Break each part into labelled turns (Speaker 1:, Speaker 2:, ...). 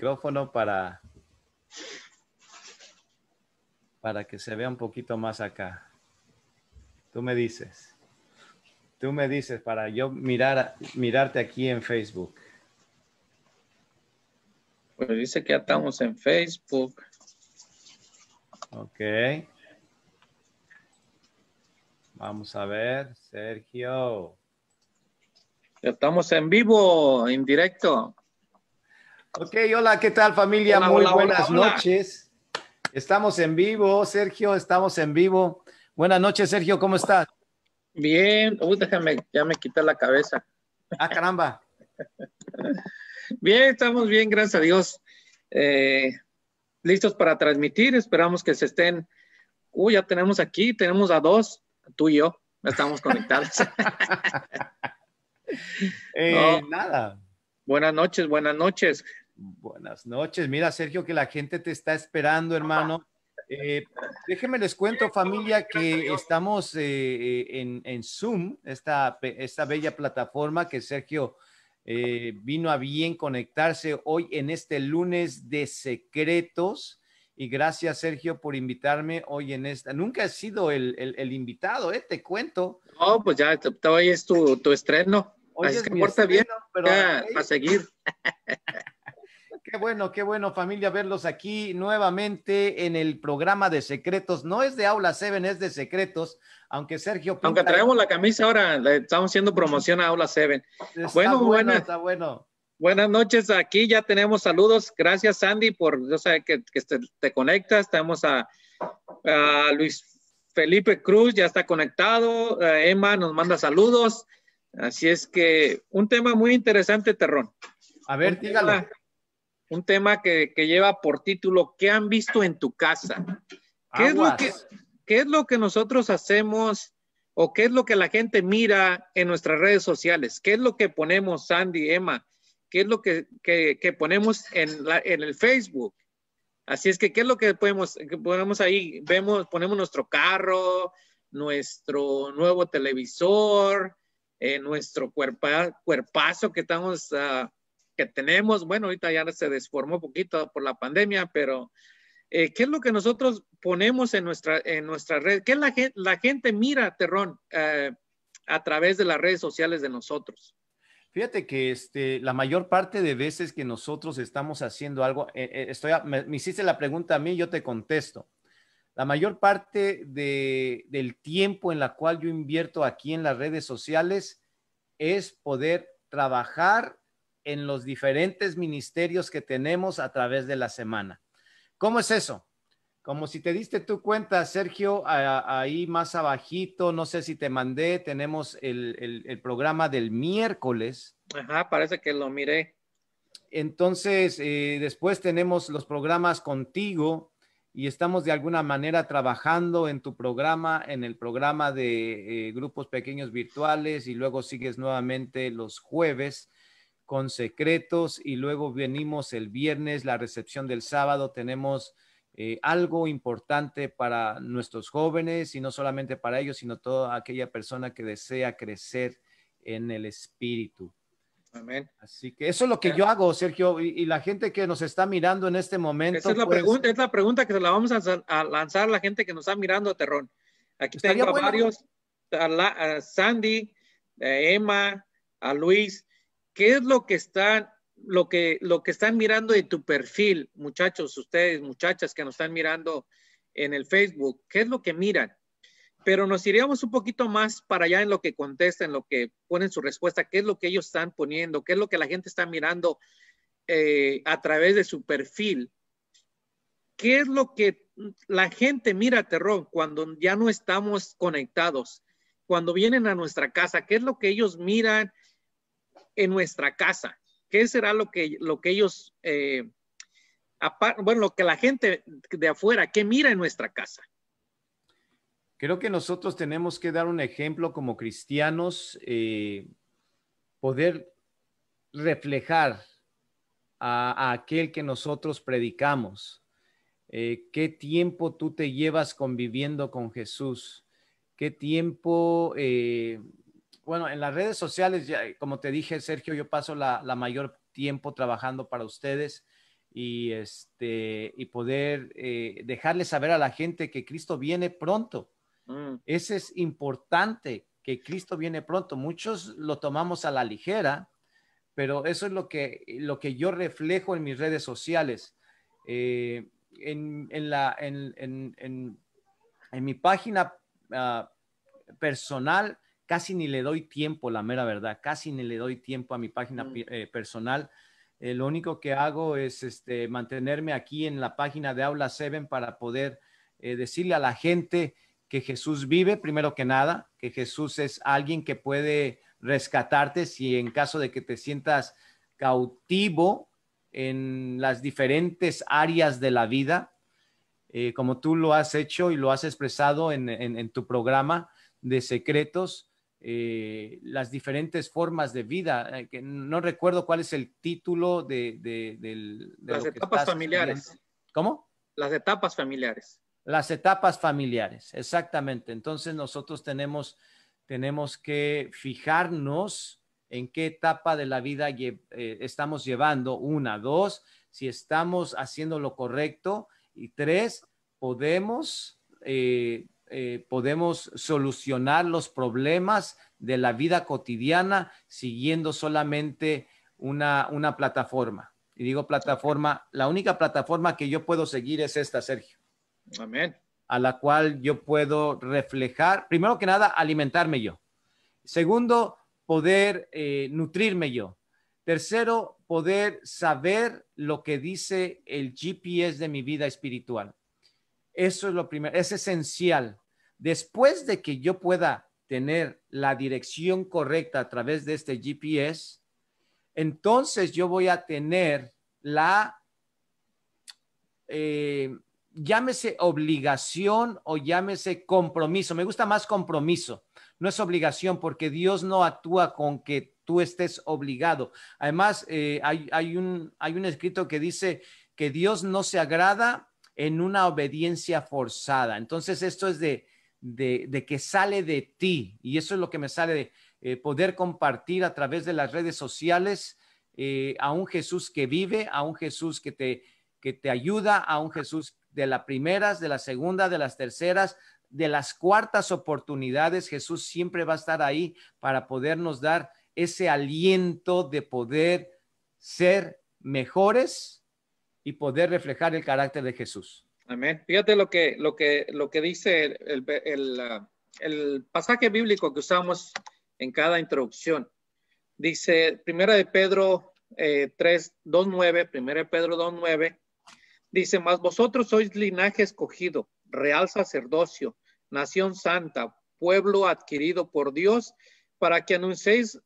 Speaker 1: micrófono para, para que se vea un poquito más acá. Tú me dices. Tú me dices para yo mirar, mirarte aquí en Facebook.
Speaker 2: Pues dice que ya estamos en
Speaker 1: Facebook. Ok. Vamos a ver, Sergio.
Speaker 2: Estamos en vivo, en directo.
Speaker 1: Ok, hola, ¿qué tal familia? Muy buenas noches. Estamos en vivo, Sergio, estamos en vivo. Buenas noches, Sergio, ¿cómo estás? Bien, déjame, ya me quita
Speaker 2: la cabeza. Ah, caramba. bien, estamos bien, gracias a Dios. Eh, listos para transmitir, esperamos que se estén. Uy, ya tenemos aquí, tenemos a dos, tú y yo, estamos conectados.
Speaker 1: Eh, nada Buenas noches, buenas noches. Buenas noches. Mira, Sergio, que la gente te está esperando, hermano. Eh, déjenme les cuento, familia, que estamos eh, eh, en, Zoom, esta, esta bella plataforma que Sergio eh, vino a bien conectarse hoy en este lunes de secretos. Y gracias, Sergio, por invitarme hoy en esta. Nunca has sido el, invitado, ¿eh? Te cuento. No, pues ya, hoy es tu estreno que porta bien, pero a seguir. Qué bueno, qué bueno familia verlos aquí nuevamente en el programa de secretos. No es de Aula 7, es de secretos, aunque Sergio... Aunque traemos
Speaker 2: la camisa ahora, estamos haciendo promoción a Aula 7. bueno, bueno, está bueno. Buenas noches, aquí ya tenemos saludos. Gracias Sandy por, yo sé que, te, conecta conectas. a, Luis Felipe Cruz, ya está conectado. Eh, Emma nos manda saludos. Así es que un tema muy interesante, Terrón. A ver, un un tema que, lleva por título, ¿qué han visto en tu casa? ¿Qué es, lo que, es lo que nosotros hacemos o qué es lo que la gente mira en nuestras redes sociales? ¿Qué es lo que ponemos, Sandy, Emma? ¿Qué es lo que, ponemos en, el Facebook? Así es que, ¿qué es lo que podemos, ponemos ahí? Vemos, ponemos nuestro carro, nuestro nuevo televisor, eh, nuestro cuerpa, cuerpazo que estamos, ah, que tenemos, bueno, ahorita ya se desformó un poquito por la pandemia, pero eh, ¿qué es lo que nosotros ponemos en nuestra, en nuestra red? ¿Qué la, gente, la gente mira, Terrón, eh, a través de las redes sociales de
Speaker 1: nosotros? Fíjate que este, la mayor parte de veces que nosotros estamos haciendo algo, estoy, me, me hiciste la pregunta a mí, yo te contesto. La mayor parte del tiempo en la cual yo invierto aquí en las redes sociales es poder trabajar en los diferentes ministerios que tenemos a través de la semana. ¿Cómo es eso? Como si te diste tu cuenta, Sergio, ahí más abajito, no sé si te mandé, tenemos el, programa del miércoles. Ajá, parece que lo miré. Entonces, eh, después tenemos los programas contigo, y estamos de alguna manera trabajando en tu programa, en el programa de eh, grupos pequeños virtuales y luego sigues nuevamente los jueves con secretos y luego venimos el viernes, la recepción del sábado, tenemos eh, algo importante para nuestros jóvenes y no solamente para ellos, sino toda aquella persona que desea crecer en el espíritu. Amén. Así que eso es lo que yo hago, Sergio, y, la gente que nos está mirando en este momento. Esa es la pues pregunta,
Speaker 2: es la pregunta que se la vamos a, lanzar a la gente que nos está mirando, a Terrón. Aquí tengo a varios, Sandy, a Emma, a Luis. ¿Qué es lo que están, lo que, lo que están mirando de tu perfil, muchachos, ustedes, muchachas que nos están mirando en el Facebook? ¿Qué es lo que miran? pero nos iríamos un poquito más para allá en lo que contesta, en lo que ponen su respuesta, qué es lo que ellos están poniendo, qué es lo que la gente está mirando eh, a través de su perfil. ¿Qué es lo que la gente mira, Terrón, cuando ya no estamos conectados? Cuando vienen a nuestra casa, ¿qué es lo que ellos miran en nuestra casa? ¿Qué será lo que, lo que ellos, eh,
Speaker 1: bueno, lo que la gente de afuera, qué mira en nuestra casa? Creo que nosotros tenemos que dar un ejemplo como cristianos, eh, poder reflejar a, aquel que nosotros predicamos. Eh, ¿Qué tiempo tú te llevas conviviendo con Jesús? ¿Qué tiempo eh, bueno, en las redes sociales, como te dije, Sergio, yo paso la, mayor tiempo trabajando para ustedes y, este, y poder dejarles saber a la gente que Cristo viene pronto. Mm. Ese es importante, que Cristo viene pronto. Muchos lo tomamos a la ligera, pero eso es lo que, lo que yo reflejo en mis redes sociales. Eh, en, mi página ah, personal casi ni le doy tiempo, la mera verdad, casi ni le doy tiempo a mi página mm. eh, personal. Eh, lo único que hago es este, mantenerme aquí en la página de Aula 7 para poder decirle a la gente que Jesús vive, primero que nada, que Jesús es alguien que puede rescatarte si en caso de que te sientas cautivo en las diferentes áreas de la vida, eh, como tú lo has hecho y lo has expresado en, tu programa de secretos, eh, las diferentes formas de vida. Eh, que no recuerdo cuál es el título de, las etapas familiares. ¿Cómo? Las etapas familiares. Las etapas familiares, exactamente. Entonces nosotros tenemos, tenemos que fijarnos en qué etapa de la vida eh, estamos llevando. Una, dos, si estamos haciendo lo correcto. Y tres, podemos, eh, eh, podemos solucionar los problemas de la vida cotidiana siguiendo solamente una, una plataforma. Y digo plataforma, la única plataforma que yo puedo seguir es esta, Sergio. A la cual yo puedo reflejar, primero que nada, alimentarme yo. Segundo, poder eh, nutrirme yo. Tercero, poder saber lo que dice el GPS de mi vida espiritual. Eso es lo primero, es esencial. Después de que yo pueda tener la dirección correcta a través de este GPS, entonces yo voy a tener la eh, llámese obligación o llámese compromiso. Me gusta más compromiso. No es obligación porque Dios no actúa con que tú estés obligado. Además, eh, hay, un, hay un escrito que dice que Dios no se agrada en una obediencia forzada. Entonces, esto es de, que sale de ti y eso es lo que me sale de eh, poder compartir a través de las redes sociales eh, a un Jesús que vive, a un Jesús que te, que te ayuda, a un Jesús de las primeras, de las segundas, de las terceras, de las cuartas oportunidades, Jesús siempre va a estar ahí para podernos dar ese aliento de poder ser mejores y poder reflejar el carácter de Jesús.
Speaker 2: Amén. Fíjate lo que, lo que, lo que dice el, uh, pasaje bíblico que usamos en cada introducción. Dice, primera de Pedro eh, 3, 2, primera de Pedro 2, 9, Dice, mas vosotros sois linaje escogido, real sacerdocio, nación santa, pueblo adquirido por Dios, para que anunciéis,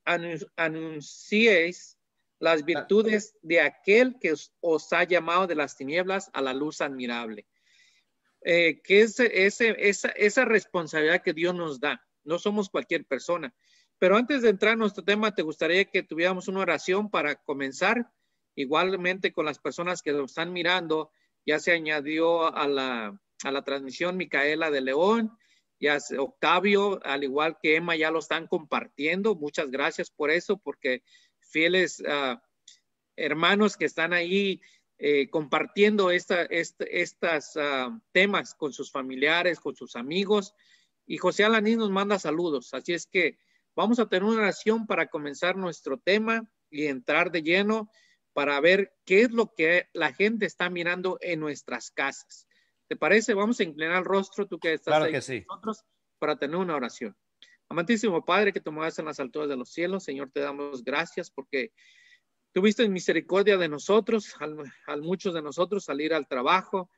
Speaker 2: anunciéis las virtudes de aquel que os ha llamado de las tinieblas a la luz admirable. Eh, que es ese, esa, esa responsabilidad que Dios nos da, no somos cualquier persona. Pero antes de entrar en nuestro tema, te gustaría que tuviéramos una oración para comenzar Igualmente con las personas que lo están mirando, ya se añadió a la, transmisión Micaela de León, ya Octavio, al igual que Emma, ya lo están compartiendo. Muchas gracias por eso, porque fieles ah, hermanos que están ahí eh, compartiendo estos esta, estas, ah, temas con sus familiares, con sus amigos. Y José Alanis nos manda saludos. Así es que vamos a tener una oración para comenzar nuestro tema y entrar de lleno para ver qué es lo que la gente está mirando en nuestras casas. ¿Te parece? Vamos a inclinar el rostro, tú que estás claro con nosotros, para tener una oración. Amantísimo Padre, que te en las alturas de los cielos, Señor, te damos gracias porque tuviste misericordia de nosotros, al, muchos de nosotros salir al trabajo,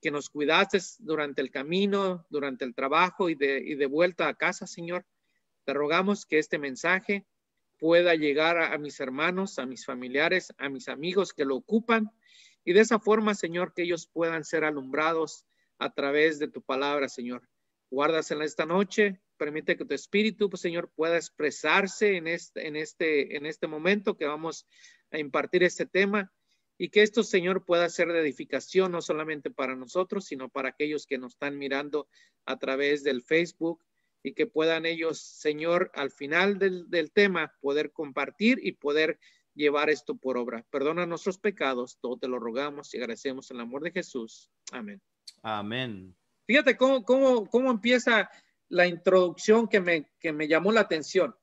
Speaker 2: que nos cuidaste durante el camino, durante el trabajo y de, y de vuelta a casa, Señor. Te rogamos que este mensaje pueda llegar a, mis hermanos, a mis familiares, a mis amigos que lo ocupan. Y de esa forma, Señor, que ellos puedan ser alumbrados a través de tu palabra, Señor. Guardas en esta noche, permite que tu espíritu, pues, Señor, pueda expresarse en este, en, este, en este momento que vamos a impartir este tema y que esto, Señor, pueda ser de edificación no solamente para nosotros, sino para aquellos que nos están mirando a través del Facebook, y que puedan ellos, Señor, al final del, tema poder compartir y poder llevar esto por obra. Perdona nuestros pecados, todo te lo rogamos y agradecemos el amor de Jesús. Amén.
Speaker 1: Amén.
Speaker 2: Fíjate cómo, cómo, empieza la introducción que me, que me llamó la atención.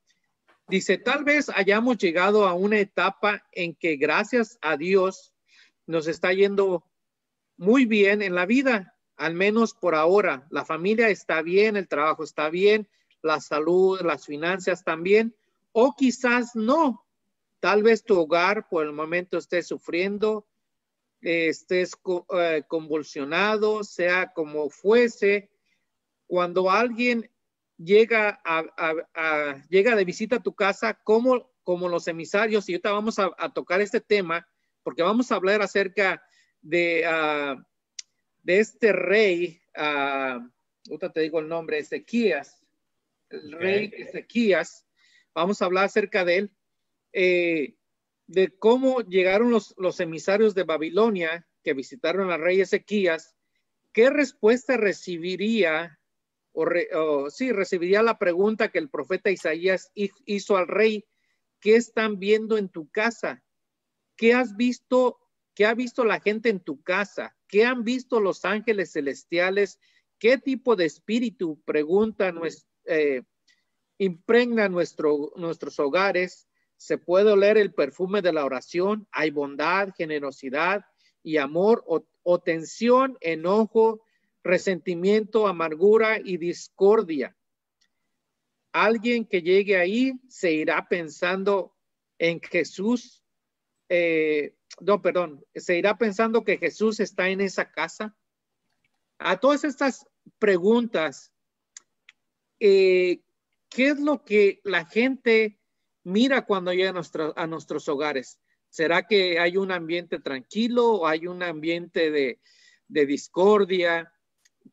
Speaker 2: Dice, tal vez hayamos llegado a una etapa en que gracias a Dios nos está yendo muy bien en la vida al menos por ahora, la familia está bien, el trabajo está bien, la salud, las finanzas también, o quizás no. Tal vez tu hogar por el momento esté sufriendo, eh, estés eh, convulsionado, sea como fuese. Cuando alguien llega, a, llega de visita a tu casa, como, como los emisarios, y ahorita vamos a, tocar este tema, porque vamos a hablar acerca de... Ah, de este rey, ah, ahorita te digo el nombre, Ezequías, el rey Ezequías, vamos a hablar acerca de él, eh, de cómo llegaron los, emisarios de Babilonia que visitaron al rey Ezequías, ¿qué respuesta recibiría o, o sí, recibiría la pregunta que el profeta Isaías hizo al rey? ¿Qué están viendo en tu casa? ¿Qué has visto? ¿Qué ha visto la gente en tu casa? ¿Qué han visto los ángeles celestiales? ¿Qué tipo de espíritu pregunta eh, impregna nuestros hogares? Se puede oler el perfume de la oración. Hay bondad, generosidad y amor o, tensión, enojo, resentimiento, amargura y discordia. Alguien que llegue ahí se irá pensando en Jesús eh, no, perdón, se irá pensando que Jesús está en esa casa. A todas estas preguntas, eh, ¿qué es lo que la gente mira cuando llega a, nuestros hogares? ¿Será que hay un ambiente tranquilo o hay un ambiente de, discordia?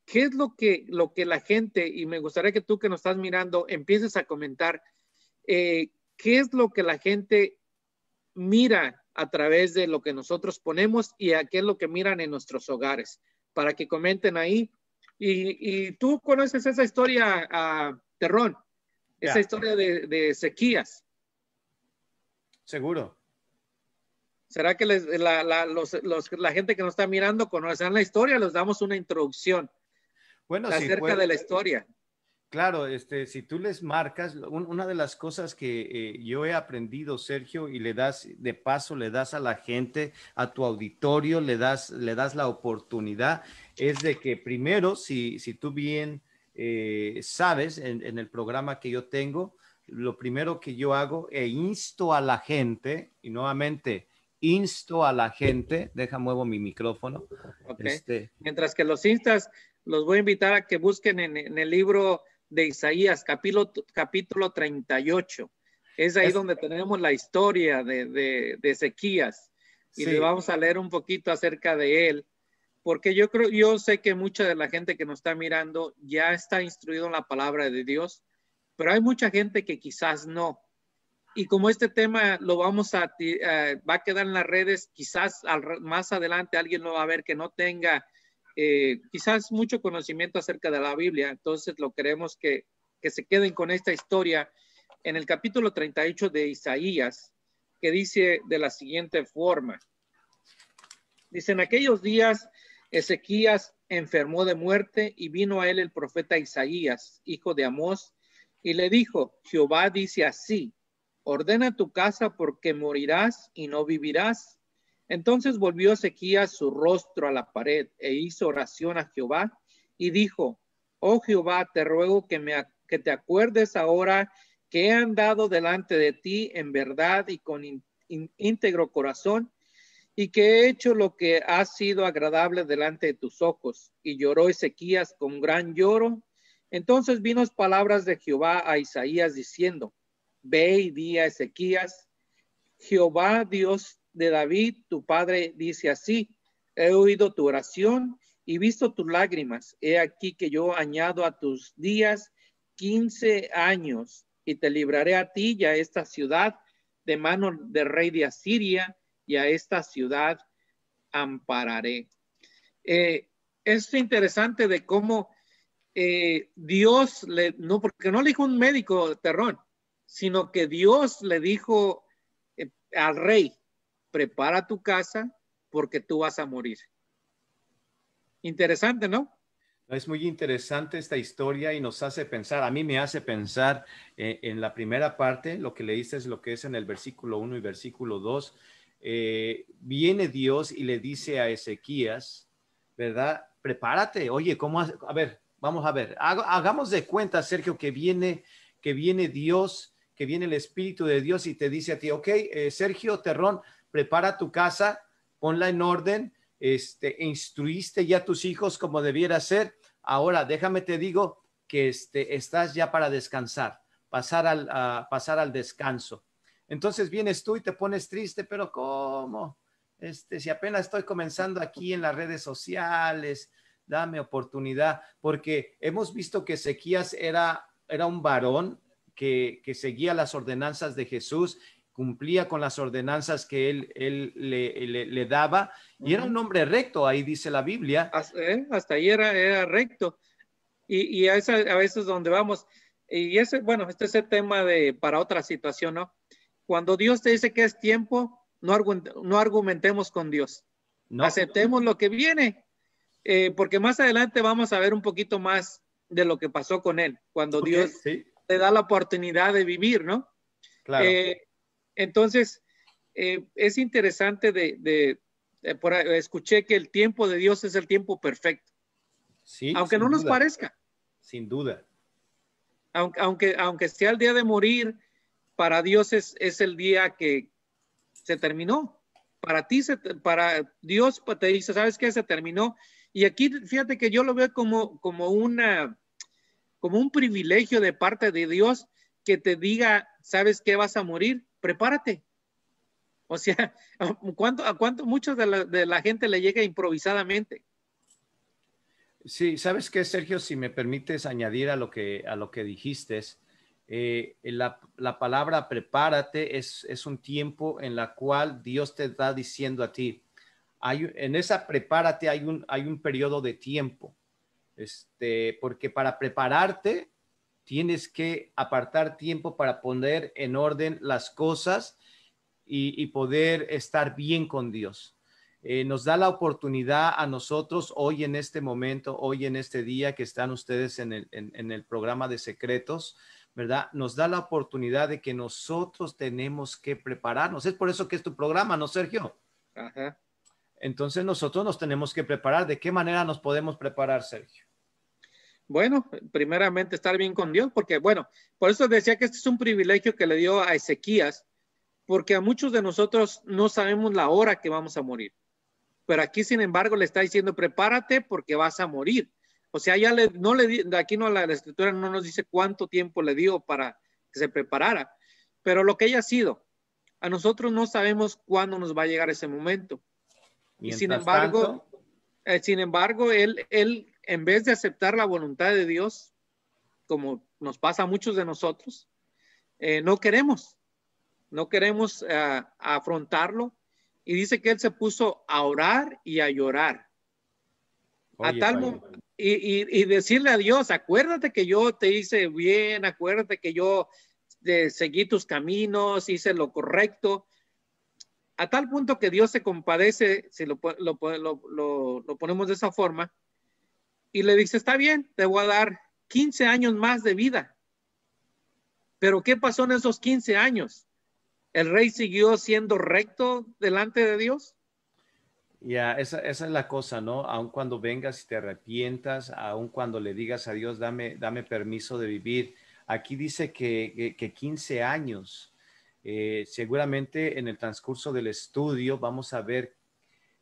Speaker 2: ¿Qué es lo que, lo que la gente, y me gustaría que tú que nos estás mirando empieces a comentar, eh, qué es lo que la gente mira a través de lo que nosotros ponemos y a qué es lo que miran en nuestros hogares, para que comenten ahí. Y, tú conoces esa historia, a Terrón, esa historia de, de, sequías. Seguro. ¿Será que la, gente que nos está mirando conoce la historia? Les damos una introducción bueno, acerca de la historia.
Speaker 1: Claro, este, si tú les marcas, una de las cosas que eh, yo he aprendido, Sergio, y le das de paso, le das a la gente, a tu auditorio, le das, le das la oportunidad, es de que primero, si, si tú bien eh, sabes, en, el programa que yo tengo, lo primero que yo hago e insto a la gente, y nuevamente, insto a la gente, deja muevo mi micrófono. Este
Speaker 2: Mientras que los instas, los voy a invitar a que busquen en el libro de Isaías, capítulo, capítulo 38. Es ahí donde tenemos la historia de, de, de Ezequías y le vamos a leer un poquito acerca de él, porque yo creo, yo sé que mucha de la gente que nos está mirando ya está instruido en la palabra de Dios, pero hay mucha gente que quizás no. Y como este tema lo vamos a, eh, va a quedar en las redes, quizás más adelante alguien lo va a ver que no tenga eh, quizás mucho conocimiento acerca de la Biblia, entonces lo queremos que, se queden con esta historia en el capítulo 38 de Isaías, que dice de la siguiente forma. Dice, en aquellos días Ezequías enfermó de muerte y vino a él el profeta Isaías, hijo de Amós, y le dijo, Jehová dice así, ordena tu casa porque morirás y no vivirás. Entonces volvió Ezequías su rostro a la pared e hizo oración a Jehová y dijo, oh Jehová, te ruego que, me, que te acuerdes ahora que he andado delante de ti en verdad y con íntegro corazón y que he hecho lo que ha sido agradable delante de tus ojos. Y lloró Ezequías con gran lloro. Entonces vino palabras de Jehová a Isaías diciendo, ve y di a Ezequías, Jehová Dios de David, tu padre, dice así, he oído tu oración y visto tus lágrimas. He aquí que yo añado a tus días 15 años y te libraré a ti y a esta ciudad de manos del rey de Asiria y a esta ciudad ampararé. Eh, es interesante de cómo eh, Dios le, no, porque no le dijo un médico terror, sino que Dios le dijo eh, al rey, prepara tu casa porque tú vas a morir. Interesante, ¿no?
Speaker 1: Es muy interesante esta historia y nos hace pensar, a mí me hace pensar eh, en la primera parte, lo que leíste es lo que es en el versículo 1 y versículo 2. Eh, viene Dios y le dice a Ezequías, ¿verdad? Prepárate, oye, ¿cómo? A ver, vamos a ver, hagamos de cuenta, Sergio, que viene, que viene Dios, que viene el Espíritu de Dios y te dice a ti, ok, eh, Sergio Terrón, prepara tu casa, ponla en orden, este, e instruiste ya tus hijos como debiera ser. Ahora, déjame te digo que este, estás ya para descansar, pasar al, pasar al descanso. Entonces vienes tú y te pones triste, pero ¿cómo? Este, si apenas estoy comenzando aquí en las redes sociales, dame oportunidad, porque hemos visto que Ezequías era, era un varón que, que seguía las ordenanzas de Jesús cumplía con las ordenanzas que él, él le, le, daba y era un hombre recto, ahí dice la Biblia. ¿eh? Hasta, ahí era, era recto. Y, y a, veces
Speaker 2: a veces donde vamos, y ese, bueno, este es el tema de, para otra situación, ¿no? Cuando Dios te dice que es tiempo, no, no argumentemos con Dios. Aceptemos lo que viene, eh, porque más adelante vamos a ver un poquito más de lo que pasó con él, cuando Dios te da la oportunidad de vivir, ¿no? Claro. Eh, entonces, eh, es interesante de, escuché que el tiempo de Dios es el tiempo perfecto. Sí, aunque no nos parezca. Sin duda. Aunque, aunque, aunque, sea el día de morir, para Dios es, el día que se terminó. Para ti, se, para Dios te dice, ¿sabes qué? Se terminó. Y aquí, fíjate que yo lo veo como, como, una, como un privilegio de parte de Dios que te diga, ¿sabes qué? Vas a morir prepárate. O sea, ¿cuánto, ¿a cuánto muchos de la, de la gente le llega improvisadamente?
Speaker 1: Sí, sabes qué, Sergio, si me permites añadir a lo que, a lo que dijiste, eh, la, palabra prepárate es, es, un tiempo en la cual Dios te está diciendo a ti, hay, en esa prepárate hay un, hay un periodo de tiempo, este, porque para prepararte tienes que apartar tiempo para poner en orden las cosas y, poder estar bien con Dios. Eh, nos da la oportunidad a nosotros hoy en este momento, hoy en este día que están ustedes en el, programa de secretos, ¿verdad? Nos da la oportunidad de que nosotros tenemos que prepararnos. Es por eso que es tu programa, ¿no, Sergio? Entonces nosotros nos tenemos que preparar. ¿De qué manera nos podemos preparar, Sergio? Bueno,
Speaker 2: primeramente estar bien con Dios, porque bueno, por eso decía que este es un privilegio que le dio a Ezequías, porque a muchos de nosotros no sabemos la hora que vamos a morir. Pero aquí, sin embargo, le está diciendo, prepárate porque vas a morir. O sea, ya le, no le, aquí no la, la escritura no nos dice cuánto tiempo le dio para que se preparara, pero lo que haya sido, a nosotros no sabemos cuándo nos va a llegar ese momento.
Speaker 1: y sin embargo,
Speaker 2: eh, sin embargo, él, él en vez de aceptar la voluntad de Dios, como nos pasa a muchos de nosotros, eh, no queremos, no queremos eh, afrontarlo. Y dice que él se puso a orar y a llorar.
Speaker 1: a tal
Speaker 2: Y, decirle a Dios, acuérdate que yo te hice bien, acuérdate que yo de, seguí tus caminos, hice lo correcto. A tal punto que Dios se compadece, si lo, lo ponemos de esa forma, y le dice, está bien, te voy a dar 15 años más de vida. Pero ¿qué pasó en esos 15 años? ¿El rey siguió siendo recto delante de Dios?
Speaker 1: Ya, esa, es la cosa, ¿no? Aun cuando vengas y te arrepientas, aun cuando le digas a Dios, dame, dame permiso de vivir. Aquí dice que, que, 15 años. Eh, seguramente en el transcurso del estudio vamos a ver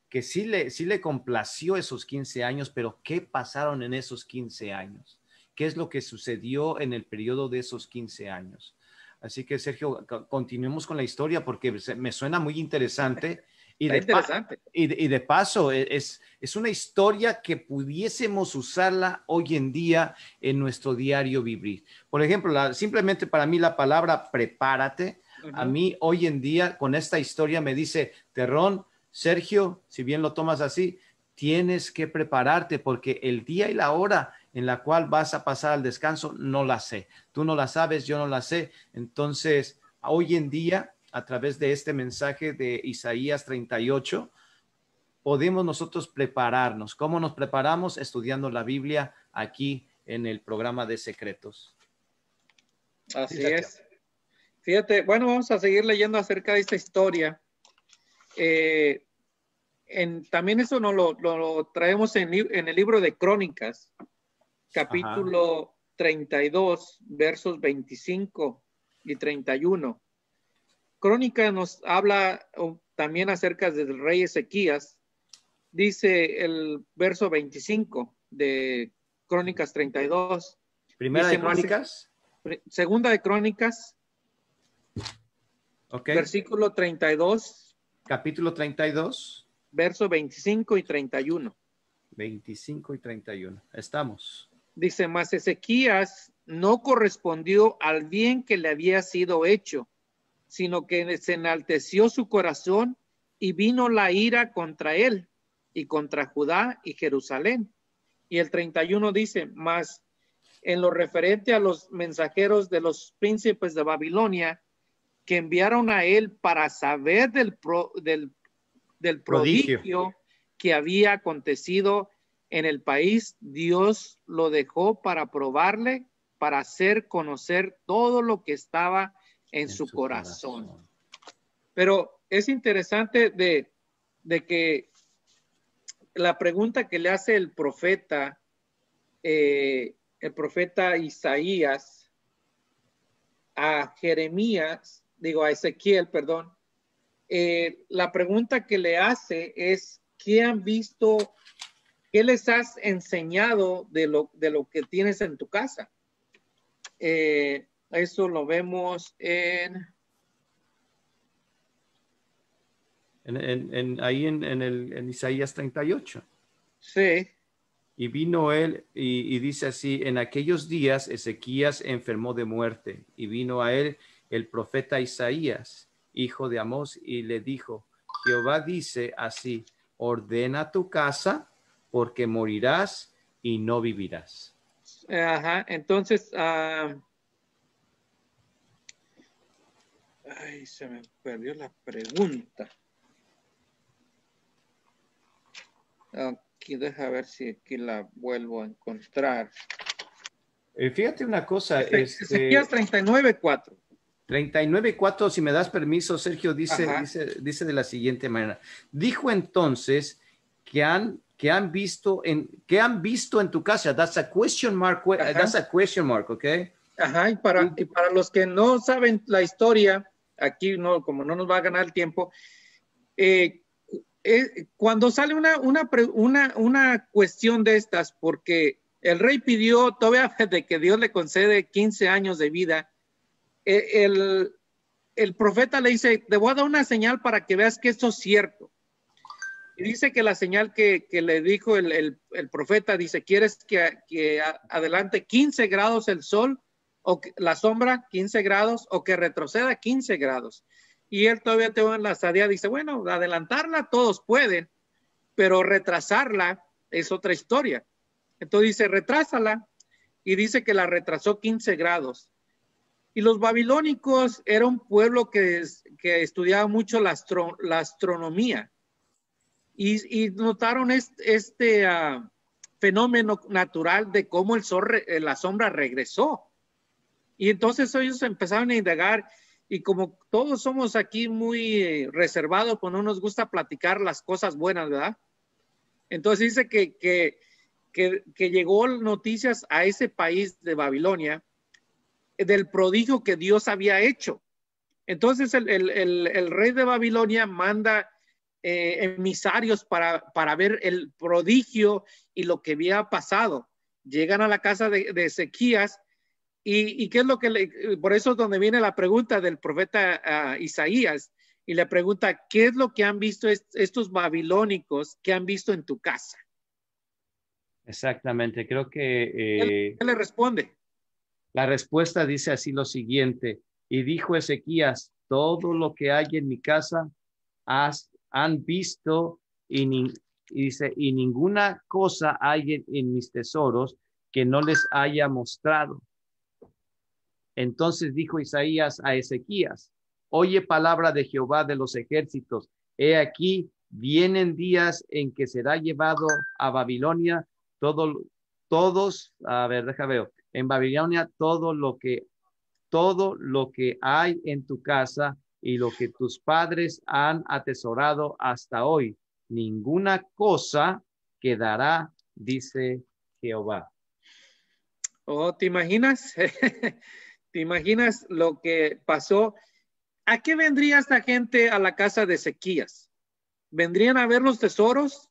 Speaker 1: que sí le, sí le complació esos 15 años, pero ¿qué pasaron en esos 15 años? ¿Qué es lo que sucedió en el periodo de esos 15 años? Así que, Sergio, continuemos con la historia porque me suena muy interesante. Y de, Y, de, paso, e, es, es una historia que pudiésemos usarla hoy en día en nuestro diario vivir. Por ejemplo, simplemente para mí la palabra prepárate, a mí hoy en día con esta historia me dice, Terrón, Sergio, si bien lo tomas así, tienes que prepararte porque el día y la hora en la cual vas a pasar al descanso no la sé. Tú no la sabes, yo no la sé. Entonces, hoy en día, a través de este mensaje de Isaías 38, podemos nosotros prepararnos. ¿Cómo nos preparamos? Estudiando la Biblia aquí en el programa de secretos. Así es. Fíjate, bueno,
Speaker 2: vamos a seguir leyendo acerca de esta historia. Eh, en, también eso no lo, traemos en, el libro de Crónicas, capítulo 32, versos 25 y 31. Crónica nos habla también acerca del rey Ezequías, dice el verso 25 de Crónicas 32.
Speaker 1: Primera de Crónicas.
Speaker 2: Segunda de Crónicas. Okay. Versículo 32. Capítulo 32. Verso 25 y 31. 25 y 31. Estamos. Dice, mas Ezequías no correspondió al bien que le había sido hecho, sino que se enalteció su corazón y vino la ira contra él y contra Judá y Jerusalén. Y el 31 dice, mas en lo referente a los mensajeros de los príncipes de Babilonia que enviaron a él para saber del, pro, del del prodigio, que había acontecido en el país, Dios lo dejó para probarle, para hacer conocer todo lo que estaba en, su, corazón. Pero es interesante de, de, que la pregunta que le hace el profeta, eh, el profeta Isaías a Jeremías, digo a Ezequiel, perdón, eh, la pregunta que le hace es, ¿qué han visto? ¿Qué les has enseñado de lo, de lo que tienes en tu casa? Eh, eso lo vemos en...
Speaker 1: ahí en, el, Isaías 38. Sí. Y vino él y, y, dice así, en aquellos días Ezequías enfermó de muerte y vino a él el profeta Isaías hijo de Amós, y le dijo, Jehová dice así, ordena tu casa porque morirás y no vivirás.
Speaker 2: Ajá, entonces, ah, ay, se me perdió la
Speaker 1: pregunta.
Speaker 2: Aquí deja ver si aquí la vuelvo a encontrar.
Speaker 1: Eh, fíjate una cosa. Ezequiel este... 39.4. 39.4, si me das permiso, Sergio, dice, dice, de la siguiente manera. Dijo entonces que han, que han visto en, que han visto en tu casa. That's a question mark. Eh, that's a question mark, ok. Ajá, y para, para los que no saben la historia, aquí no,
Speaker 2: como no nos va a ganar el tiempo, eh, eh, cuando sale una, una, una cuestión de estas, porque el rey pidió todavía de que Dios le concede 15 años de vida, eh, el, profeta le dice, te voy a dar una señal para que veas que esto es cierto. Y dice que la señal que, le dijo el, profeta, dice, ¿quieres que, adelante 15 grados el sol o la sombra 15 grados o que retroceda 15 grados? Y él todavía te va en la estadía, dice, bueno, adelantarla todos pueden, pero retrasarla es otra historia. Entonces dice, retrásala y dice que la retrasó 15 grados. Y los babilónicos eran un pueblo que, que estudiaba mucho la, astronomía y, notaron este, ah, fenómeno natural de cómo el sol, eh, la sombra regresó. Y entonces ellos empezaron a indagar y como todos somos aquí muy eh, reservados, pues no nos gusta platicar las cosas buenas, ¿verdad? Entonces dice que, que, que llegó noticias a ese país de Babilonia del prodigio que Dios había hecho. Entonces el, rey de Babilonia manda eh, emisarios para, ver el prodigio y lo que había pasado. Llegan a la casa de, Ezequías y, qué es lo que, le, por eso es donde viene la pregunta del profeta ah, Isaías y le pregunta, ¿qué es lo que han visto estos babilónicos que han visto en tu casa?
Speaker 1: Exactamente, creo que... ¿Qué
Speaker 2: le eh, responde?
Speaker 1: La respuesta dice así lo siguiente, y dijo Ezequías, todo lo que hay en mi casa has, han visto y, dice, y ninguna cosa hay en, en mis tesoros que no les haya mostrado. Entonces dijo Isaías a Ezequías, oye palabra de Jehová de los ejércitos, he aquí, vienen días en que será llevado a Babilonia todo, todos, a ver, deja veo, en Babilonia todo lo que, todo lo que hay en tu casa y lo que tus padres han atesorado hasta hoy, ninguna cosa quedará, dice Jehová. Oh, ¿te
Speaker 2: imaginas? ¿Te imaginas lo que pasó? ¿A qué vendría esta gente a la casa de sequías? ¿Vendrían a ver los tesoros?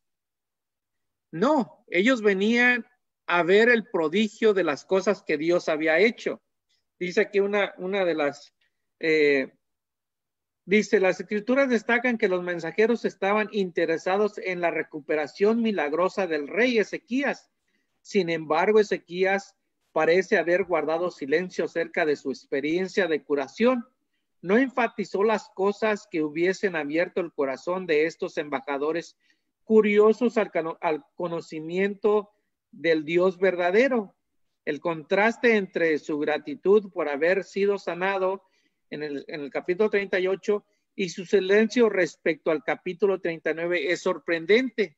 Speaker 2: No, ellos venían a ver el prodigio de las cosas que Dios había hecho. Dice que una, una de las, eh, dice, las escrituras destacan que los mensajeros estaban interesados en la recuperación milagrosa del rey Ezequías. Sin embargo, Ezequías parece haber guardado silencio acerca de su experiencia de curación. No enfatizó las cosas que hubiesen abierto el corazón de estos embajadores curiosos al, al conocimiento del Dios verdadero. El contraste entre su gratitud por haber sido sanado en el, capítulo 38 y su silencio respecto al capítulo 39 es sorprendente.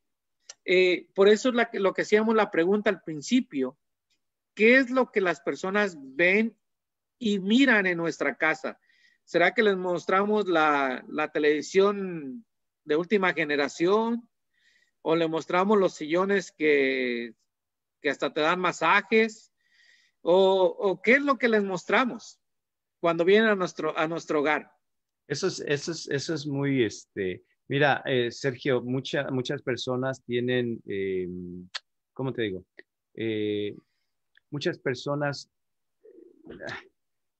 Speaker 2: Eh, por eso es lo que hacíamos la pregunta al principio. ¿Qué es lo que las personas ven y miran en nuestra casa? ¿Será que les mostramos la, la televisión de última generación? ¿O le mostramos los sillones que hasta te dan masajes, o, qué es lo que les mostramos cuando vienen a nuestro, a nuestro hogar.
Speaker 1: Eso es, eso es, eso es muy, este, mira, eh, Sergio, muchas muchas personas tienen, eh, ¿cómo te digo? Eh, muchas personas,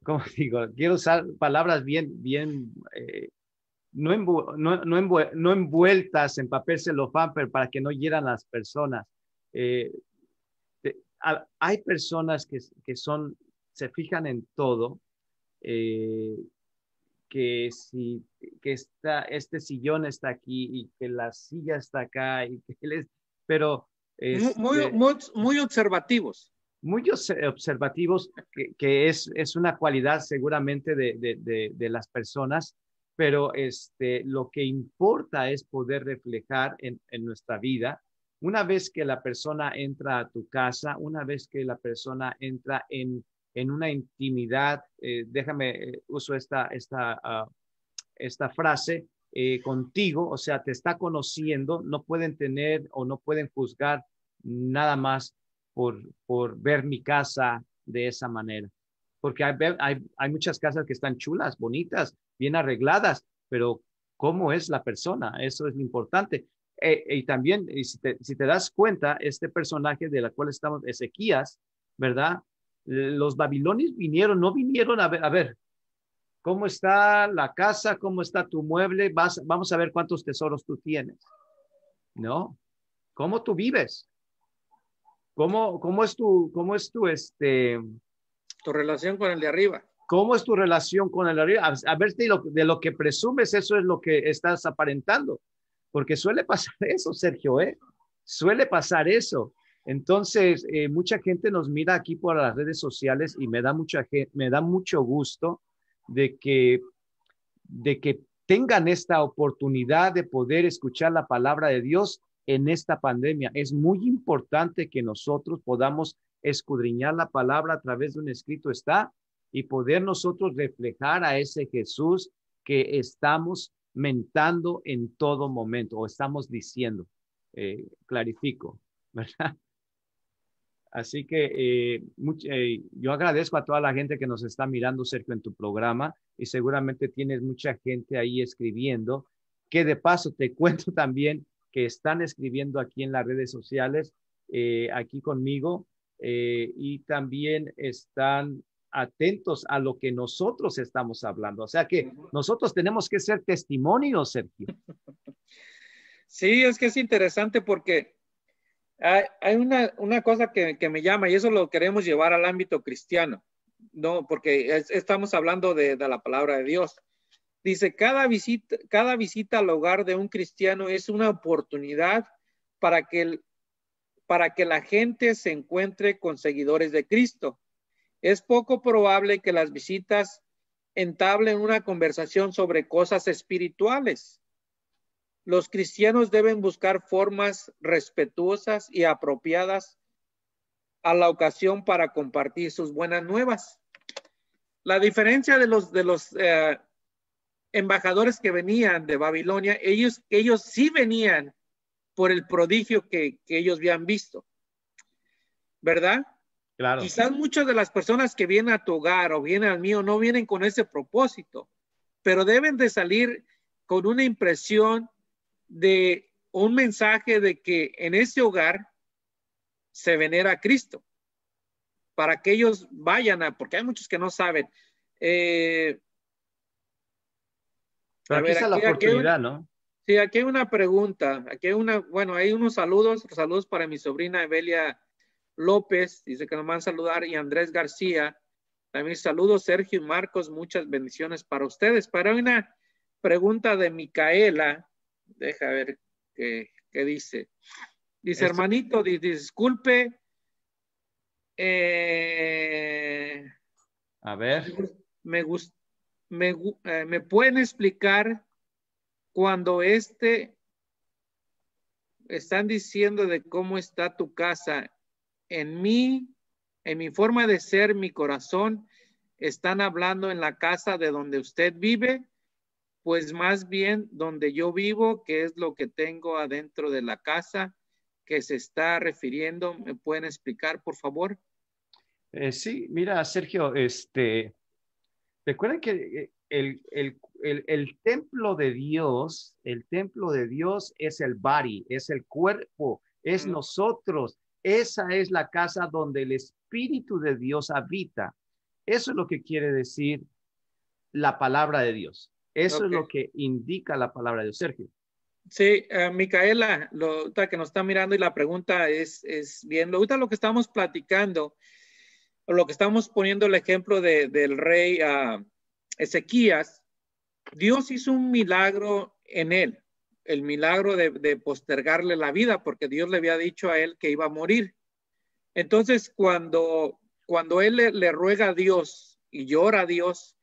Speaker 1: ¿cómo digo? Quiero usar palabras bien, bien, eh, no, no, no, no, envueltas en papel celofán, para que no hieran las personas hay personas que, son, se fijan en todo, eh, que si este sillón está aquí y que la silla está acá, y pero... muy, este, muy, muy observativos muy observativos, que, es, una cualidad seguramente de, las personas, pero este, lo que importa es poder reflejar en nuestra vida una vez que la persona entra a tu casa, una vez que la persona entra en, en una intimidad, eh, déjame, eh, uso esta, esta, ah, esta frase, eh, contigo, o sea, te está conociendo, no pueden tener o no pueden juzgar nada más por, por ver mi casa de esa manera. Porque hay, hay muchas casas que están chulas, bonitas, bien arregladas, pero cómo es la persona, eso es lo importante. Eh, y también, si, te, das cuenta, este personaje de la cual estamos, Ezequías, ¿verdad? Los babilones vinieron, no vinieron a ver, a ver, ¿cómo está la casa? ¿Cómo está tu mueble? Vas, vamos a ver cuántos tesoros tú tienes. No, ¿cómo tú vives? ¿Cómo, cómo es tu, cómo es tu, este... Tu relación con el de arriba. ¿Cómo es tu relación con el de arriba? A, ver, de lo que presumes, eso es lo que estás aparentando porque suele pasar eso, Sergio, ¿eh? Suele pasar eso. Entonces, eh, mucha gente nos mira aquí por las redes sociales y me da, mucha, me da mucho gusto de que, de que tengan esta oportunidad de poder escuchar la palabra de Dios en esta pandemia. Es muy importante que nosotros podamos escudriñar la palabra a través de un escrito está y poder nosotros reflejar a ese Jesús que estamos mentando en todo momento o estamos diciendo. Eh, clarifico, ¿verdad? Así que eh, eh, yo agradezco a toda la gente que nos está mirando cerca en tu programa y seguramente tienes mucha gente ahí escribiendo, que de paso te cuento también que están escribiendo aquí en las redes sociales, aquí conmigo, y también están atentos a lo que nosotros estamos hablando. O sea que nosotros tenemos que ser testimonios, Sergio. Sí, es que es interesante porque
Speaker 2: hay, una, una, cosa que, me llama y eso lo queremos llevar al ámbito cristiano, ¿no? Porque estamos hablando de, la palabra de Dios. Dice, cada visita, cada visita al hogar de un cristiano es una oportunidad para que, el, para que la gente se encuentre con seguidores de Cristo es poco probable que las visitas entablen una conversación sobre cosas espirituales. Los cristianos deben buscar formas respetuosas y apropiadas a la ocasión para compartir sus buenas nuevas. La diferencia de los, de los eh, embajadores que venían de Babilonia, ellos, ellos sí venían por el prodigio que, que ellos habían visto, ¿verdad? Quizás muchas de las personas que vienen a tu hogar o vienen al mío no vienen con ese propósito, pero deben de salir con una impresión de un mensaje de que en ese hogar se venera a Cristo para que ellos vayan a, porque hay muchos que no saben. Eh, pero a aquí la oportunidad, ¿no? Sí, aquí hay una pregunta, aquí hay una, bueno, hay unos saludos, saludos para mi sobrina Evelia López, dice que nos van a saludar, y Andrés García. También saludos, Sergio y Marcos, muchas bendiciones para ustedes. Para una pregunta de Micaela, deja ver qué, dice. Dice, hermanito, disculpe. Eh, a ver. Me, gusta, me, eh, me pueden explicar cuando este están diciendo de cómo está tu casa en mí, en mi forma de ser, mi corazón, están hablando en la casa de donde usted vive, pues más bien donde yo vivo, que es lo que tengo adentro de la casa que se está refiriendo. ¿Me pueden explicar, por favor?
Speaker 1: Eh, sí, mira, Sergio, este, recuerden que eh, el, templo de Dios, el templo de Dios es el body, es el cuerpo, es mm. nosotros, esa es la casa donde el Espíritu de Dios habita. Eso es lo que quiere decir la palabra de Dios. Eso es lo que indica la palabra de Dios, Sergio.
Speaker 2: Sí, eh, Micaela, lo que nos está mirando y la pregunta es, es bien, lo, lo que estamos platicando, lo que estamos poniendo el ejemplo del rey ah, Ezequías, Dios hizo un milagro en él el milagro de, postergarle la vida porque Dios le había dicho a él que iba a morir. Entonces, cuando, cuando él le, ruega a Dios y llora a Dios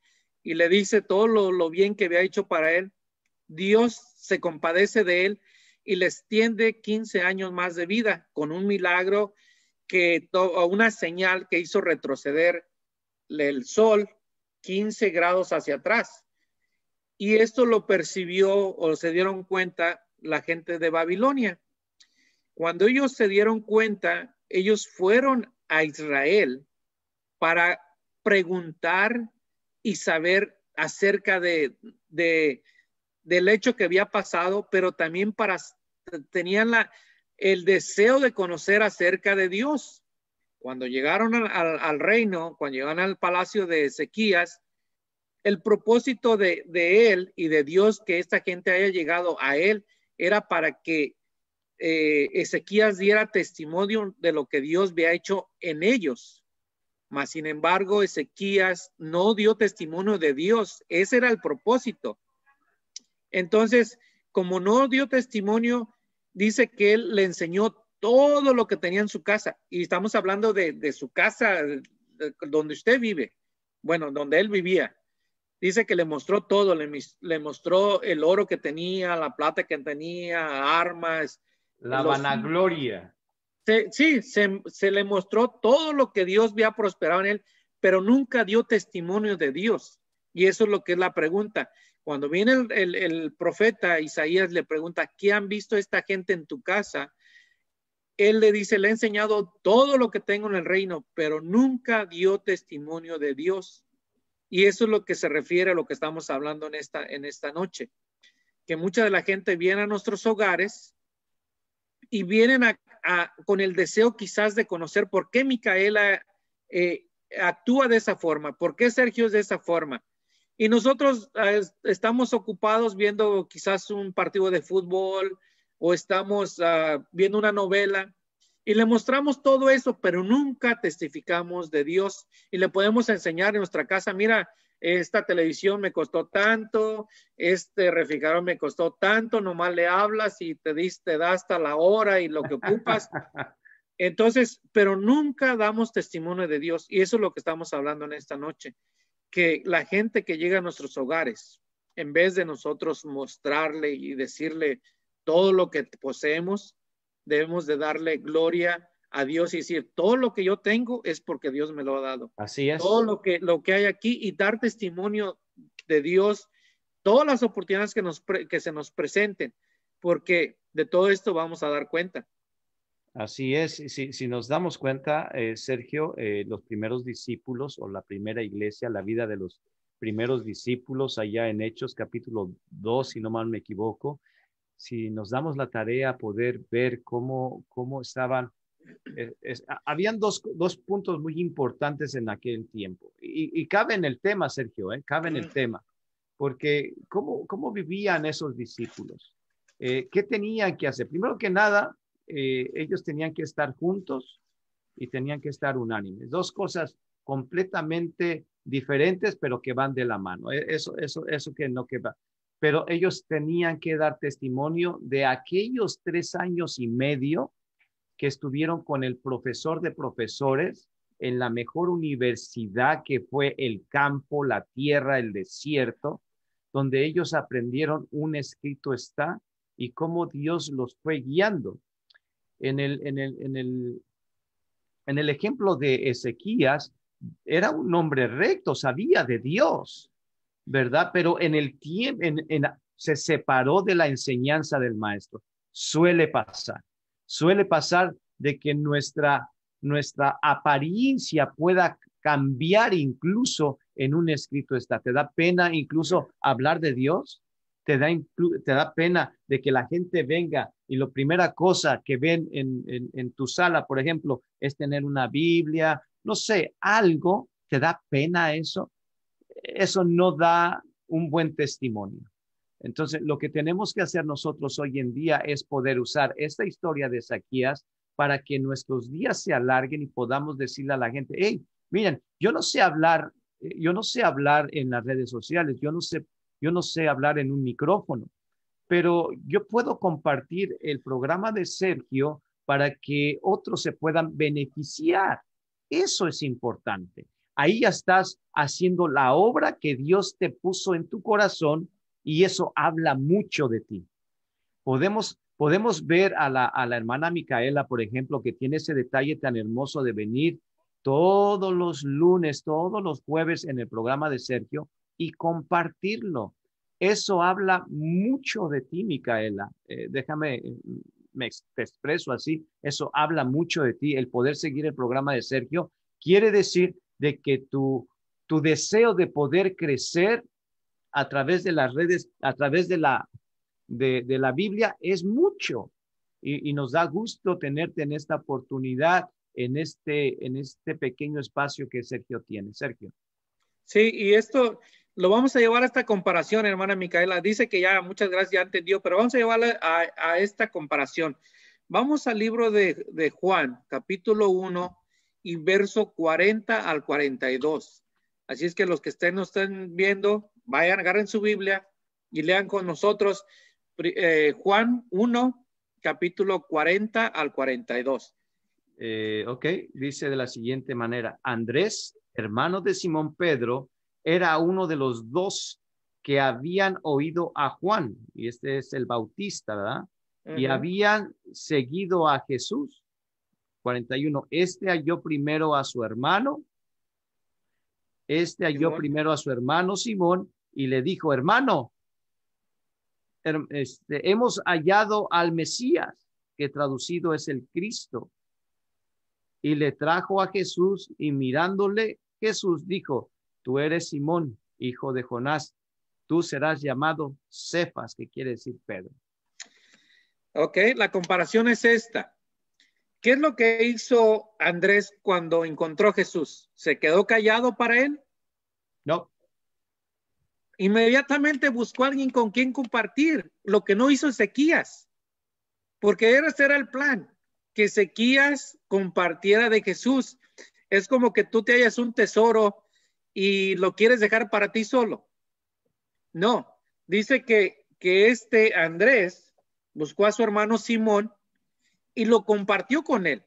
Speaker 2: y le dice todo lo, bien que había hecho para él, Dios se compadece de él y le extiende 15 años más de vida con un milagro que una señal que hizo retroceder el sol 15 grados hacia atrás. Y esto lo percibió o se dieron cuenta la gente de Babilonia. Cuando ellos se dieron cuenta, ellos fueron a Israel para preguntar y saber acerca de, del hecho que había pasado, pero también para tenían la, el deseo de conocer acerca de Dios. Cuando llegaron al, reino, cuando llegaron al palacio de Ezequías, el propósito de, él y de Dios que esta gente haya llegado a él era para que eh, Ezequías diera testimonio de lo que Dios había hecho en ellos. Mas, sin embargo, Ezequías no dio testimonio de Dios. Ese era el propósito. Entonces, como no dio testimonio, dice que él le enseñó todo lo que tenía en su casa. Y estamos hablando de, su casa, donde usted vive. Bueno, donde él vivía Dice que le mostró todo, le, mostró el oro que tenía, la plata que tenía, armas. La vanagloria. sí, se, le mostró todo lo que Dios había prosperado en él, pero nunca dio testimonio de Dios. Y eso es lo que es la pregunta. Cuando viene el, el, profeta Isaías, le pregunta, ¿qué han visto esta gente en tu casa? Él le dice, le he enseñado todo lo que tengo en el reino, pero nunca dio testimonio de Dios. Y eso es lo que se refiere a lo que estamos hablando en esta, en esta noche. Que mucha de la gente viene a nuestros hogares y vienen con el deseo quizás de conocer por qué Micaela eh, actúa de esa forma, por qué Sergio es de esa forma. Y nosotros eh, estamos ocupados viendo quizás un partido de fútbol o estamos ah, viendo una novela y le mostramos todo eso, pero nunca testificamos de Dios. Y le podemos enseñar en nuestra casa, mira, esta televisión me costó tanto, este refrigerador me costó tanto, nomás le hablas y te, diste hasta la hora y lo que ocupas. Entonces, pero nunca damos testimonio de Dios. Y eso es lo que estamos hablando en esta noche, que la gente que llega a nuestros hogares, en vez de nosotros mostrarle y decirle todo lo que poseemos, debemos de darle gloria a Dios y decir, todo lo que yo tengo es porque Dios me lo ha dado.
Speaker 1: Así es. Todo
Speaker 2: lo que, lo que hay aquí y dar testimonio de Dios, todas las oportunidades que, nos, que se nos presenten, porque de todo esto vamos a dar cuenta.
Speaker 1: Así es, si, si nos damos cuenta, eh, Sergio, eh, los primeros discípulos o la primera iglesia, la vida de los primeros discípulos allá en Hechos capítulo 2, si no mal me equivoco, si nos damos la tarea poder ver cómo, cómo estaban, eh, habían dos, dos, puntos muy importantes en aquel tiempo. Y, cabe en el tema, Sergio, ¿eh? cabe en el mm. tema, porque cómo, cómo vivían esos discípulos, eh, qué tenían que hacer. Primero que nada, ellos tenían que estar juntos y tenían que estar unánimes. Dos cosas completamente diferentes, pero que van de la mano. E, eso, eso, eso que no que pero ellos tenían que dar testimonio de aquellos tres años y medio que estuvieron con el profesor de profesores en la mejor universidad que fue el campo, la tierra, el desierto, donde ellos aprendieron un escrito está y cómo Dios los fue guiando. En el, en el, en el ejemplo de Ezequías, era un hombre recto, sabía de Dios, ¿verdad? Pero en el tiempo, se separó de la enseñanza del maestro. Suele pasar, suele pasar de que nuestra, nuestra apariencia pueda cambiar incluso en un escrito está. ¿Te da pena incluso hablar de Dios? ¿Te da, te da pena de que la gente venga y la primera cosa que ven en, en, en tu sala, por ejemplo, es tener una Biblia? No sé, algo, ¿te da pena eso? eso no da un buen testimonio. Entonces, lo que tenemos que hacer nosotros hoy en día es poder usar esta historia de Saquías para que nuestros días se alarguen y podamos decirle a la gente, hey, miren, yo no sé hablar, eh, yo no sé hablar en las redes sociales, yo no sé, yo no sé hablar en un micrófono, pero yo puedo compartir el programa de Sergio para que otros se puedan beneficiar. Eso es importante ahí ya estás haciendo la obra que Dios te puso en tu corazón y eso habla mucho de ti. Podemos, podemos ver a la, a la hermana Micaela, por ejemplo, que tiene ese detalle tan hermoso de venir todos los lunes, todos los jueves en el programa de Sergio y compartirlo. Eso habla mucho de ti, Micaela. Eh, déjame, eh, me expreso así. Eso habla mucho de ti, el poder seguir el programa de Sergio. Quiere decir de que tu, tu deseo de poder crecer a través de las redes, a través de la, de, la Biblia es mucho. Y, nos da gusto tenerte en esta oportunidad, en este, en este pequeño espacio que Sergio tiene.
Speaker 2: Sergio. Sí, y esto lo vamos a llevar a esta comparación, hermana Micaela. Dice que ya, muchas gracias, ya entendió, pero vamos a llevarla a, esta comparación. Vamos al libro de, de Juan, capítulo 1, y verso 40 al 42. Así es que los que estén, nos estén viendo, vayan, agarren su Biblia y lean con nosotros eh, Juan 1, capítulo 40 al
Speaker 1: 42. Eh, ok, dice de la siguiente manera, Andrés, hermano de Simón Pedro, era uno de los dos que habían oído a Juan, y este es el Bautista, ¿verdad? Y habían seguido a Jesús. 41. Este halló primero a su hermano. Este halló primero a su hermano Simón y le dijo, hermano, este, hemos hallado al Mesías, que traducido es el Cristo. Y le trajo a Jesús y mirándole, Jesús dijo, tú eres Simón, hijo de Jonás, tú serás llamado Cefas, que quiere decir Pedro.
Speaker 2: Ok, la comparación es esta. ¿Qué es lo que hizo Andrés cuando encontró a Jesús? ¿Se quedó callado para él? No. Inmediatamente buscó a alguien con quien compartir, lo que no hizo Ezequías, porque ese era el plan, que Ezequías compartiera de Jesús. Es como que tú te hayas un tesoro y lo quieres dejar para ti solo. No, dice que, que este Andrés buscó a su hermano Simón y lo compartió con él.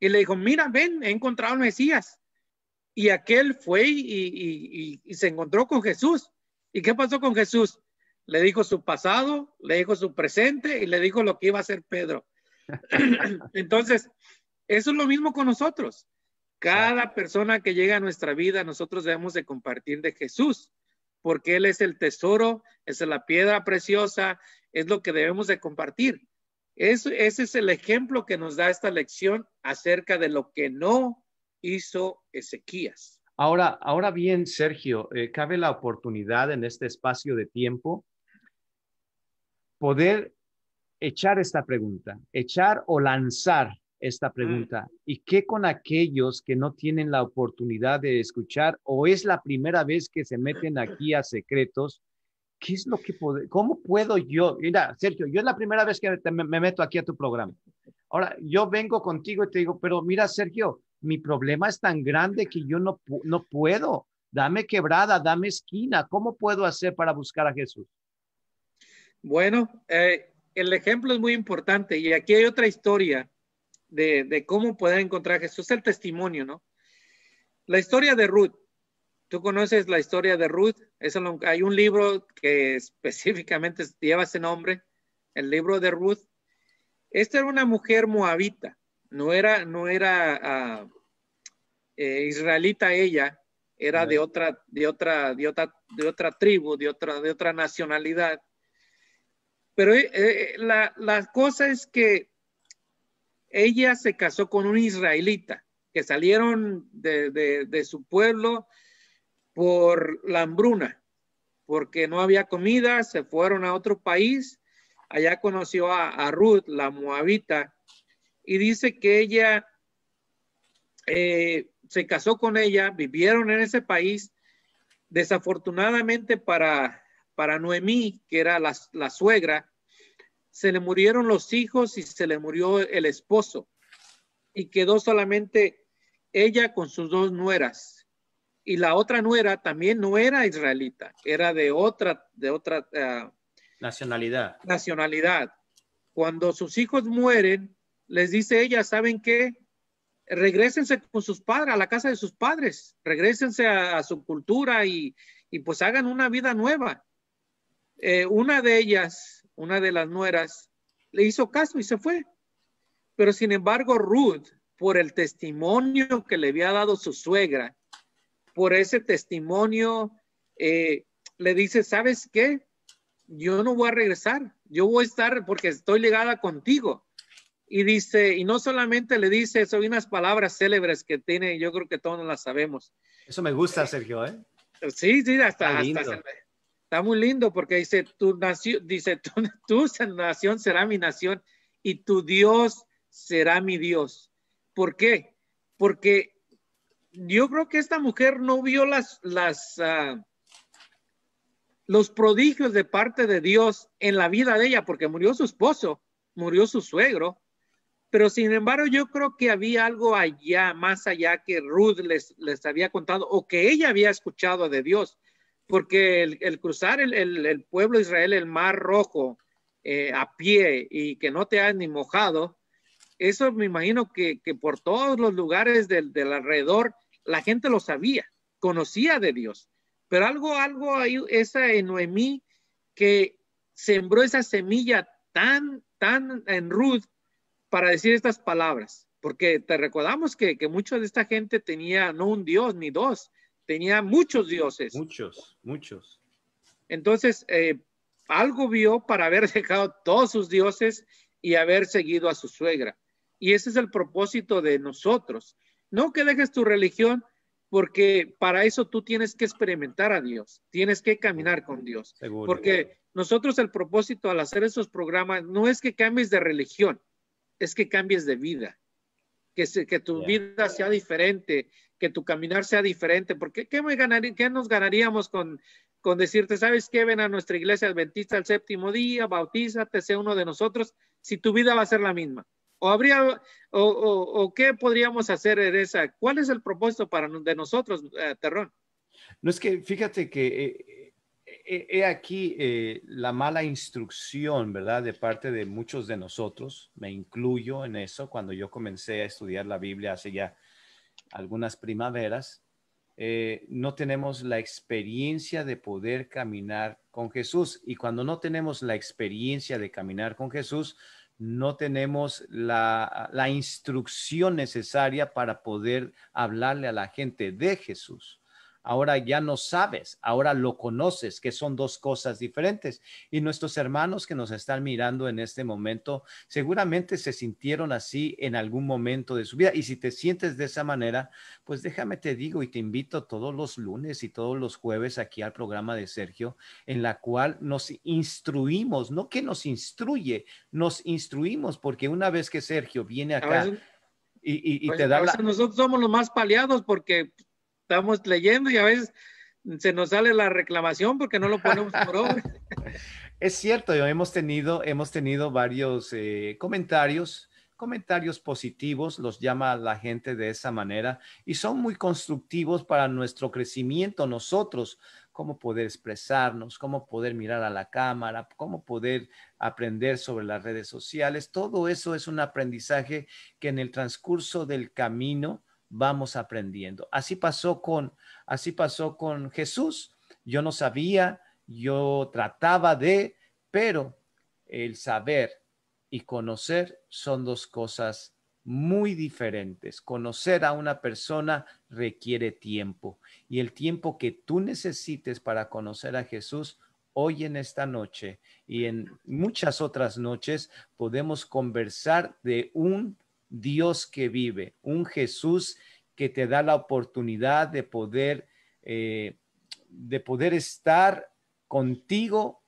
Speaker 2: Y le dijo, mira, ven, he encontrado al Mesías. Y aquel fue y, se encontró con Jesús. ¿Y qué pasó con Jesús? Le dijo su pasado, le dijo su presente y le dijo lo que iba a hacer Pedro. Entonces, eso es lo mismo con nosotros. Cada persona que llega a nuestra vida, nosotros debemos de compartir de Jesús, porque Él es el tesoro, es la piedra preciosa, es lo que debemos de compartir ese es el ejemplo que nos da esta lección acerca de lo que no hizo Ezequías.
Speaker 1: Ahora, ahora bien, Sergio, eh, cabe la oportunidad en este espacio de tiempo poder echar esta pregunta, echar o lanzar esta mm. pregunta. ¿Y qué con aquellos que no tienen la oportunidad de escuchar o es la primera vez que se meten aquí a secretos ¿qué es lo que puedo, cómo puedo yo? Mira, Sergio, yo es la primera vez que me, meto aquí a tu programa. Ahora, yo vengo contigo y te digo, pero mira, Sergio, mi problema es tan grande que yo no, no puedo. Dame quebrada, dame esquina. ¿Cómo puedo hacer para buscar a Jesús? Bueno,
Speaker 2: eh, el ejemplo es muy importante y aquí hay otra historia de, de cómo poder encontrar a Jesús, el testimonio, ¿no? La historia de Ruth. ¿Tú conoces la historia de Ruth? hay un libro que específicamente lleva ese nombre, el libro de Ruth. Esta era una mujer moabita, no era, no era ah, eh, israelita ella, era de otra, de otra, de otra, de otra tribu, de otra, de otra nacionalidad. Pero eh, eh, la, cosa es que ella se casó con un israelita, que salieron de, de su pueblo, por la hambruna, porque no había comida, se fueron a otro país. Allá conoció a, Ruth, la moabita, y dice que ella eh, se casó con ella, vivieron en ese país. Desafortunadamente para, para Noemí, que era la, la suegra, se le murieron los hijos y se le murió el esposo. Y quedó solamente ella con sus dos nueras y la otra nuera también no era israelita, era de otra, de otra eh,
Speaker 1: nacionalidad.
Speaker 2: Nacionalidad. Cuando sus hijos mueren, les dice ella, ¿saben qué? Regrésense con sus padres, a la casa de sus padres, regrésense a, su cultura y, pues hagan una vida nueva. Eh, una de ellas, una de las nueras, le hizo caso y se fue. Pero sin embargo, Ruth, por el testimonio que le había dado su suegra, por ese testimonio, eh, le dice, ¿sabes qué? Yo no voy a regresar, yo voy a estar porque estoy ligada contigo. Y dice, y no solamente le dice son unas palabras célebres que tiene, yo creo que todos las sabemos. Eso me gusta, Sergio, ¿eh? Sí, sí, hasta, está, hasta está muy lindo porque dice, tú nación, dice, tu, tu nación será mi nación y tu Dios será mi Dios. ¿Por qué? Porque yo creo que esta mujer no vio las, ah, los prodigios de parte de Dios en la vida de ella, porque murió su esposo, murió su suegro, pero sin embargo yo creo que había algo allá, más allá que Ruth les, les había contado o que ella había escuchado de Dios, porque el, cruzar el, pueblo de Israel, el mar rojo, eh, a pie y que no te has ni mojado, eso me imagino que, por todos los lugares del, del alrededor la gente lo sabía, conocía de Dios. Pero algo, algo ahí, esa en Noemí que sembró esa semilla tan, tan en Ruth para decir estas palabras. Porque te recordamos que, que mucha de esta gente tenía no un Dios ni dos, tenía muchos dioses. Muchos, muchos. Entonces, eh, algo vio para haber dejado todos sus dioses y haber seguido a su suegra. Y ese es el propósito de nosotros. No que dejes tu religión, porque para eso tú tienes que experimentar a Dios, tienes que caminar con Dios. Porque nosotros el propósito al hacer esos programas no es que cambies de religión, es que cambies de vida, que, que tu vida sea diferente, que tu caminar sea diferente, porque ¿qué, me qué nos ganaríamos con, con decirte, sabes qué, ven a nuestra iglesia adventista el séptimo día, bautízate, sea uno de nosotros, si tu vida va a ser la misma? o habría o, qué podríamos hacer en esa? ¿Cuál es el propósito para de nosotros, eh, Terrón?
Speaker 1: No es que fíjate que eh, eh, he aquí la mala instrucción, ¿verdad? De parte de muchos de nosotros, me incluyo en eso cuando yo comencé a estudiar la Biblia hace ya algunas primaveras. no tenemos la experiencia de poder caminar con Jesús y cuando no tenemos la experiencia de caminar con Jesús, no tenemos la, instrucción necesaria para poder hablarle a la gente de Jesús ahora ya no sabes, ahora lo conoces, que son dos cosas diferentes. Y nuestros hermanos que nos están mirando en este momento seguramente se sintieron así en algún momento de su vida. Y si te sientes de esa manera, pues déjame te digo y te invito todos los lunes y todos los jueves aquí al programa de Sergio, en la cual nos instruimos, no que nos instruye, nos instruimos, porque una vez que Sergio viene acá... Y, pues te da la... Nosotros somos los más paliados porque estamos leyendo
Speaker 2: y a veces se nos sale la reclamación porque no lo ponemos por obra.
Speaker 1: Es cierto, hemos tenido, hemos tenido varios eh, comentarios, comentarios positivos, los llama la gente de esa manera, y son muy constructivos para nuestro crecimiento, nosotros, cómo poder expresarnos, cómo poder mirar a la cámara, cómo poder aprender sobre las redes sociales. Todo eso es un aprendizaje que en el transcurso del camino vamos aprendiendo. Así pasó con, así pasó con Jesús. Yo no sabía, yo trataba de, pero el saber y conocer son dos cosas muy diferentes. Conocer a una persona requiere tiempo y el tiempo que tú necesites para conocer a Jesús hoy en esta noche y en muchas otras noches podemos conversar de un Dios que vive, un Jesús que te da la oportunidad de poder, eh, de poder estar contigo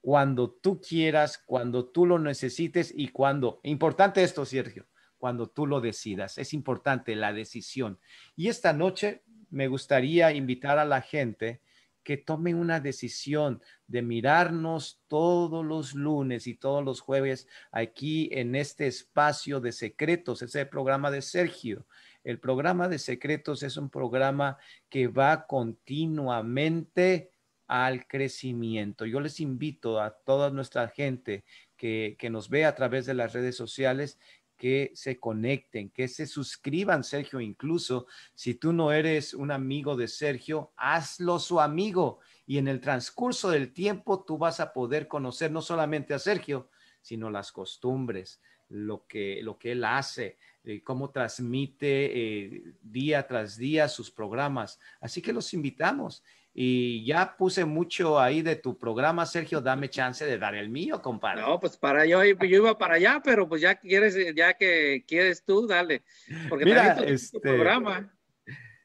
Speaker 1: cuando tú quieras, cuando tú lo necesites y cuando, importante esto, Sergio, cuando tú lo decidas. Es importante la decisión. Y esta noche me gustaría invitar a la gente que tomen una decisión de mirarnos todos los lunes y todos los jueves aquí en este espacio de secretos, ese programa de Sergio. El programa de secretos es un programa que va continuamente al crecimiento. Yo les invito a toda nuestra gente que, que nos ve a través de las redes sociales que se conecten, que se suscriban, Sergio, incluso si tú no eres un amigo de Sergio, hazlo su amigo y en el transcurso del tiempo tú vas a poder conocer no solamente a Sergio, sino las costumbres, lo que, lo que él hace, eh, cómo transmite eh, día tras día sus programas. Así que los invitamos y ya puse mucho ahí de tu programa, Sergio, dame chance de dar el mío, compadre. No,
Speaker 2: pues para yo, yo iba para allá, pero pues ya quieres, ya que quieres tú, dale. Mira, este... programa.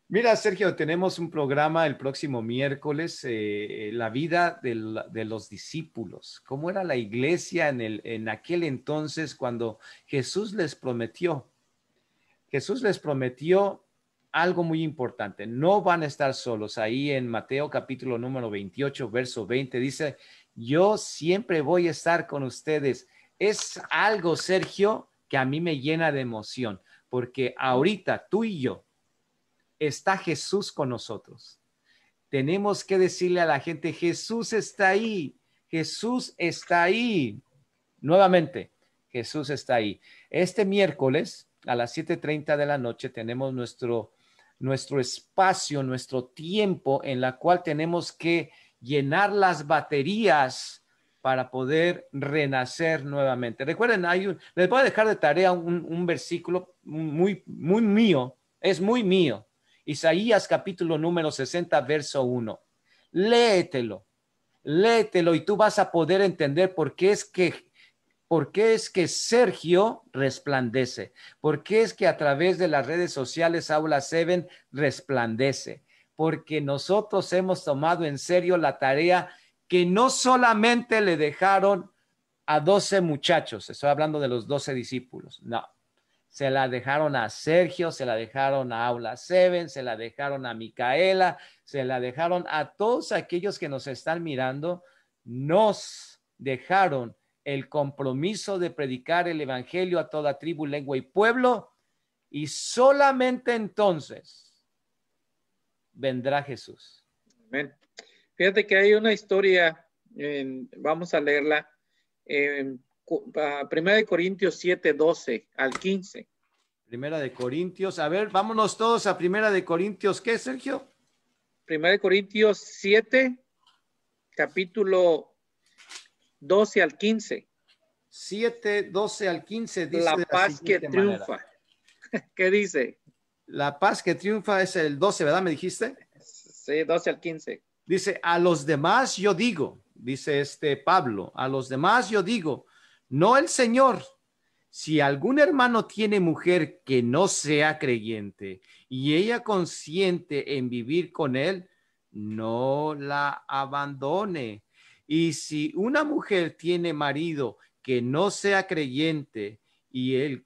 Speaker 1: Mira, Sergio, tenemos un programa el próximo miércoles, eh, La vida de los discípulos. ¿Cómo era la iglesia en, el, en aquel entonces cuando Jesús les prometió? Jesús les prometió algo muy importante. No van a estar solos. Ahí en Mateo capítulo número 28, verso 20 dice, yo siempre voy a estar con ustedes. Es algo, Sergio, que a mí me llena de emoción, porque ahorita tú y yo está Jesús con nosotros. Tenemos que decirle a la gente, Jesús está ahí, Jesús está ahí. Nuevamente, Jesús está ahí. Este miércoles a las 7.30 de la noche tenemos nuestro nuestro espacio, nuestro tiempo en la cual tenemos que llenar las baterías para poder renacer nuevamente. Recuerden, hay les voy a dejar de tarea un, un versículo muy, muy mío, es muy mío. Isaías capítulo número 60, verso 1. Léetelo, léetelo y tú vas a poder entender por qué es que ¿Por qué es que Sergio resplandece? ¿Por qué es que a través de las redes sociales Aula 7 resplandece? Porque nosotros hemos tomado en serio la tarea que no solamente le dejaron a 12 muchachos, estoy hablando de los 12 discípulos, no. Se la dejaron a Sergio, se la dejaron a Aula 7, se la dejaron a Micaela, se la dejaron a todos aquellos que nos están mirando. Nos dejaron el compromiso de predicar el Evangelio a toda tribu, lengua y pueblo, y solamente entonces vendrá
Speaker 2: Jesús. Fíjate que hay una historia, vamos a leerla,
Speaker 1: Primera de Corintios 7, 12 al 15. Primera de Corintios, a ver, vámonos todos a Primera de Corintios, ¿qué, Sergio? Primera de Corintios 7, capítulo 12 al 15. 7, 12 al 15 dice. La paz que triunfa. ¿Qué dice? La paz que triunfa es el 12, ¿verdad? ¿Me dijiste? Sí, 12 al 15. Dice, a los demás yo digo, dice este Pablo, a los demás yo digo, no el Señor. Si algún hermano tiene mujer que no sea creyente y ella consiente en vivir con él, no la abandone y si una mujer tiene marido que no sea creyente y él,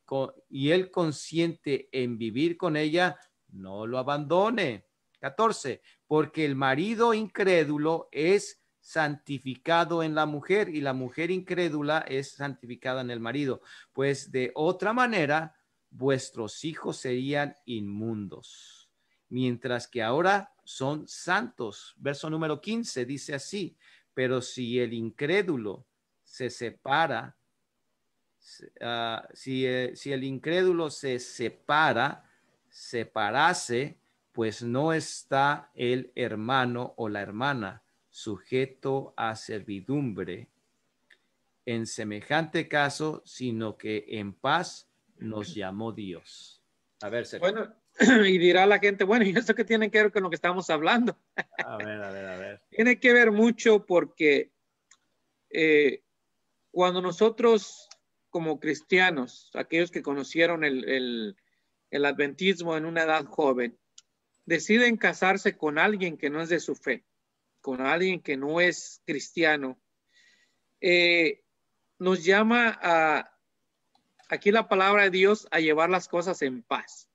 Speaker 1: y consiente en vivir con ella, no lo abandone. 14. Porque el marido incrédulo es santificado en la mujer y la mujer incrédula es santificada en el marido. Pues de otra manera, vuestros hijos serían inmundos, mientras que ahora son santos. Verso número 15 dice así, pero si el incrédulo se separa, ah, si, eh, si el incrédulo se separa, separase, pues no está el hermano o la hermana sujeto a servidumbre en semejante caso, sino que en paz nos llamó Dios. A ver, Sergio. y dirá la gente, bueno, ¿y esto qué tiene que ver con lo que estamos hablando?
Speaker 2: A ver, a ver, a ver. Tiene que ver mucho porque eh, cuando nosotros como cristianos, aquellos que conocieron el, adventismo en una edad joven, deciden casarse con alguien que no es de su fe, con alguien que no es cristiano, eh, nos llama a, aquí la palabra de Dios, a llevar las cosas en paz.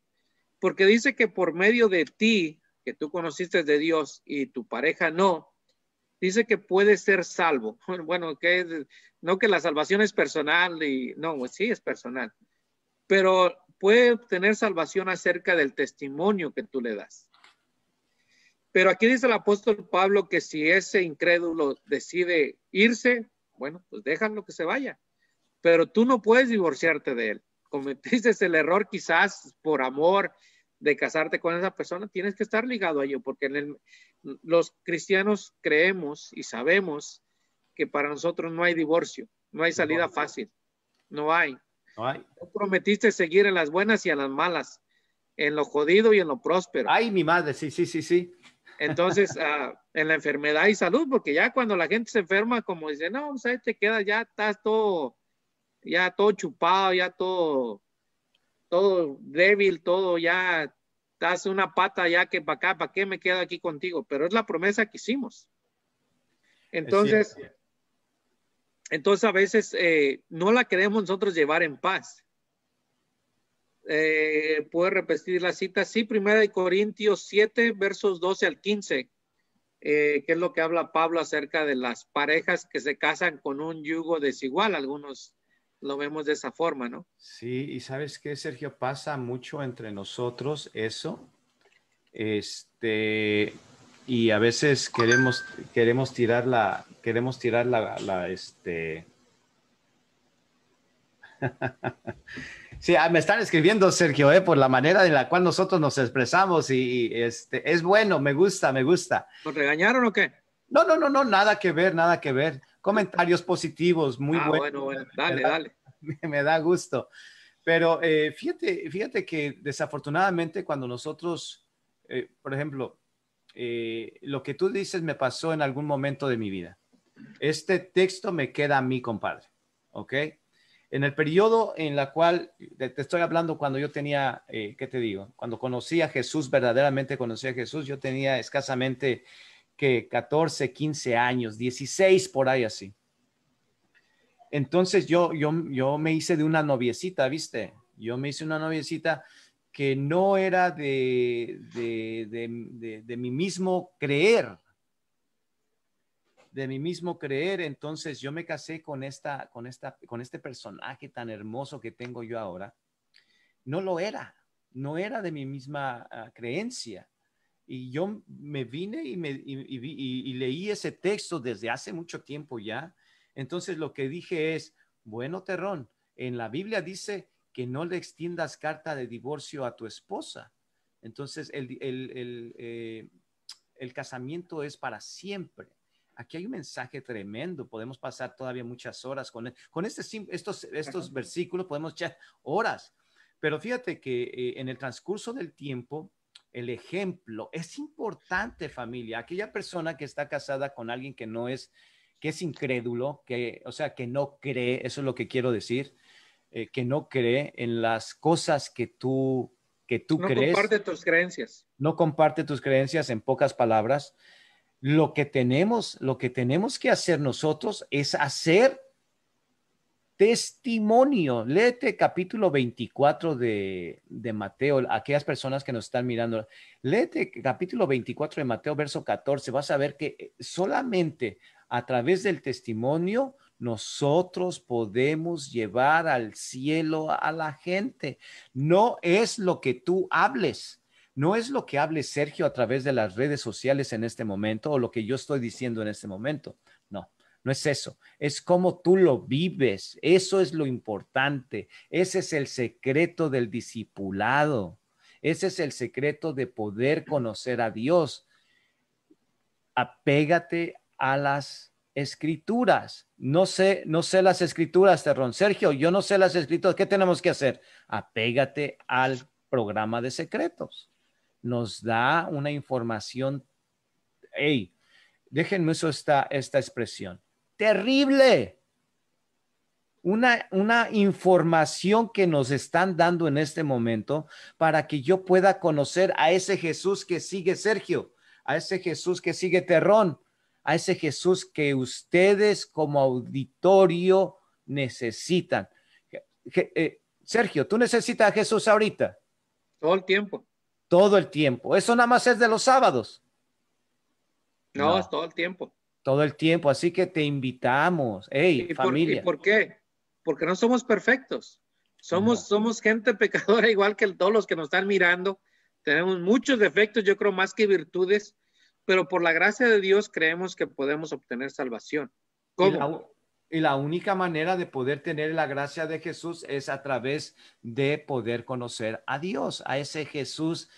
Speaker 2: Porque dice que por medio de ti, que tú conociste de Dios y tu pareja no, dice que puede ser salvo. Bueno, que no que la salvación es personal y no, pues sí es personal, pero puede obtener salvación acerca del testimonio que tú le das. Pero aquí dice el apóstol Pablo que si ese incrédulo decide irse, bueno, pues déjalo que se vaya. Pero tú no puedes divorciarte de él cometiste el error quizás por amor de casarte con esa persona, tienes que estar ligado a ello, porque los cristianos creemos y sabemos que para nosotros no hay divorcio, no hay salida fácil, no hay. Tú prometiste seguir en las buenas y en las malas, en lo jodido y en lo próspero. Ay, mi madre, sí, sí, sí, sí. Entonces, ah, en la enfermedad y salud, porque ya cuando la gente se enferma, como dice, no, o pues, te queda ya, estás todo ya todo chupado, ya todo, todo débil, todo ya, estás una pata ya que para acá, ¿para qué me quedo aquí contigo? Pero es la promesa que hicimos. Entonces, entonces a veces eh, no la queremos nosotros llevar en paz. Eh, puede repetir la cita, sí, primera de Corintios 7, versos 12 al 15, eh, que es lo que habla Pablo acerca de las parejas que se casan con un yugo desigual. Algunos lo vemos de esa forma, ¿no?
Speaker 1: Sí, y sabes que Sergio pasa mucho entre nosotros eso. Este, y a veces queremos, queremos tirar la, queremos tirar la, este. Sí, ah, me están escribiendo, Sergio, eh, por la manera en la cual nosotros nos expresamos y, este, es bueno, me gusta, me gusta. ¿Nos regañaron o qué? No, no, no, no, nada que ver, nada que ver. Comentarios positivos, muy ah, buenos. Bueno, dale, dale. Me da gusto. Pero eh, fíjate, fíjate que desafortunadamente cuando nosotros, eh, por ejemplo, eh, lo que tú dices me pasó en algún momento de mi vida. Este texto me queda a mí, compadre. ¿Ok? En el periodo en la cual, te, estoy hablando cuando yo tenía, ¿qué te digo? Cuando conocí a Jesús, verdaderamente conocí a Jesús, yo tenía escasamente que 14, 15 años, 16 por ahí así. Entonces yo, yo, yo me hice de una noviecita, ¿viste? Yo me hice una noviecita que no era de, de, mi mismo creer, de mi mismo creer. Entonces yo me casé con esta, con esta, con este personaje tan hermoso que tengo yo ahora. No lo era, no era de mi misma ah, creencia. Y yo me vine y, leí ese texto desde hace mucho tiempo ya. Entonces lo que dije es, bueno, Terrón, en la Biblia dice que no le extiendas carta de divorcio a tu esposa. Entonces el, eh, casamiento es para siempre aquí hay un mensaje tremendo. Podemos pasar todavía muchas horas con, con este, estos, estos versículos, podemos echar horas. Pero fíjate que eh, en el transcurso del tiempo, el ejemplo. Es importante, familia, aquella persona que está casada con alguien que no es, que es incrédulo, que, o sea, que no cree, eso es lo que quiero decir, eh, que no cree en las cosas que tú, que tú crees. No comparte
Speaker 2: tus creencias.
Speaker 1: No comparte tus creencias, en pocas palabras. Lo que tenemos, lo que tenemos que hacer nosotros es hacer testimonio. Léete este capítulo 24 de, de Mateo, aquellas personas que nos están mirando. Léete este capítulo 24 de Mateo, verso 14. Vas a ver que eh, solamente a través del testimonio nosotros podemos llevar al cielo a la gente. No es lo que tú hables. No es lo que hable Sergio a través de las redes sociales en este momento o lo que yo estoy diciendo en este momento. No es eso, es cómo tú lo vives. Eso es lo importante. Ese es el secreto del discipulado. Ese es el secreto de poder conocer a Dios. Apégate a las escrituras. No sé, no sé las escrituras, Terrón. Sergio, yo no sé las escrituras. ¿Qué tenemos que hacer? Apégate al programa de secretos. Nos da una información. Hey, déjenme eso esta expresión terrible. Una, una información que nos están dando en este momento para que yo pueda conocer a ese Jesús que sigue Sergio, a ese Jesús que sigue Terrón, a ese Jesús que ustedes como auditorio necesitan. Eh, Sergio, tú necesitas a Jesús ahorita. Todo el tiempo. Todo el tiempo. Eso nada más es de los sábados. No, no. es
Speaker 2: todo el tiempo
Speaker 1: todo el tiempo. Así que te invitamos, hey, ¿Y familia.
Speaker 2: Por, qué? Porque no somos perfectos. Somos, somos gente pecadora, igual que todos los que nos están mirando. Tenemos muchos defectos, yo creo más que virtudes, pero por la gracia de Dios creemos que podemos obtener salvación.
Speaker 1: ¿Cómo? Y la, única manera de poder tener la gracia de Jesús es a través de poder conocer a Dios, a ese Jesús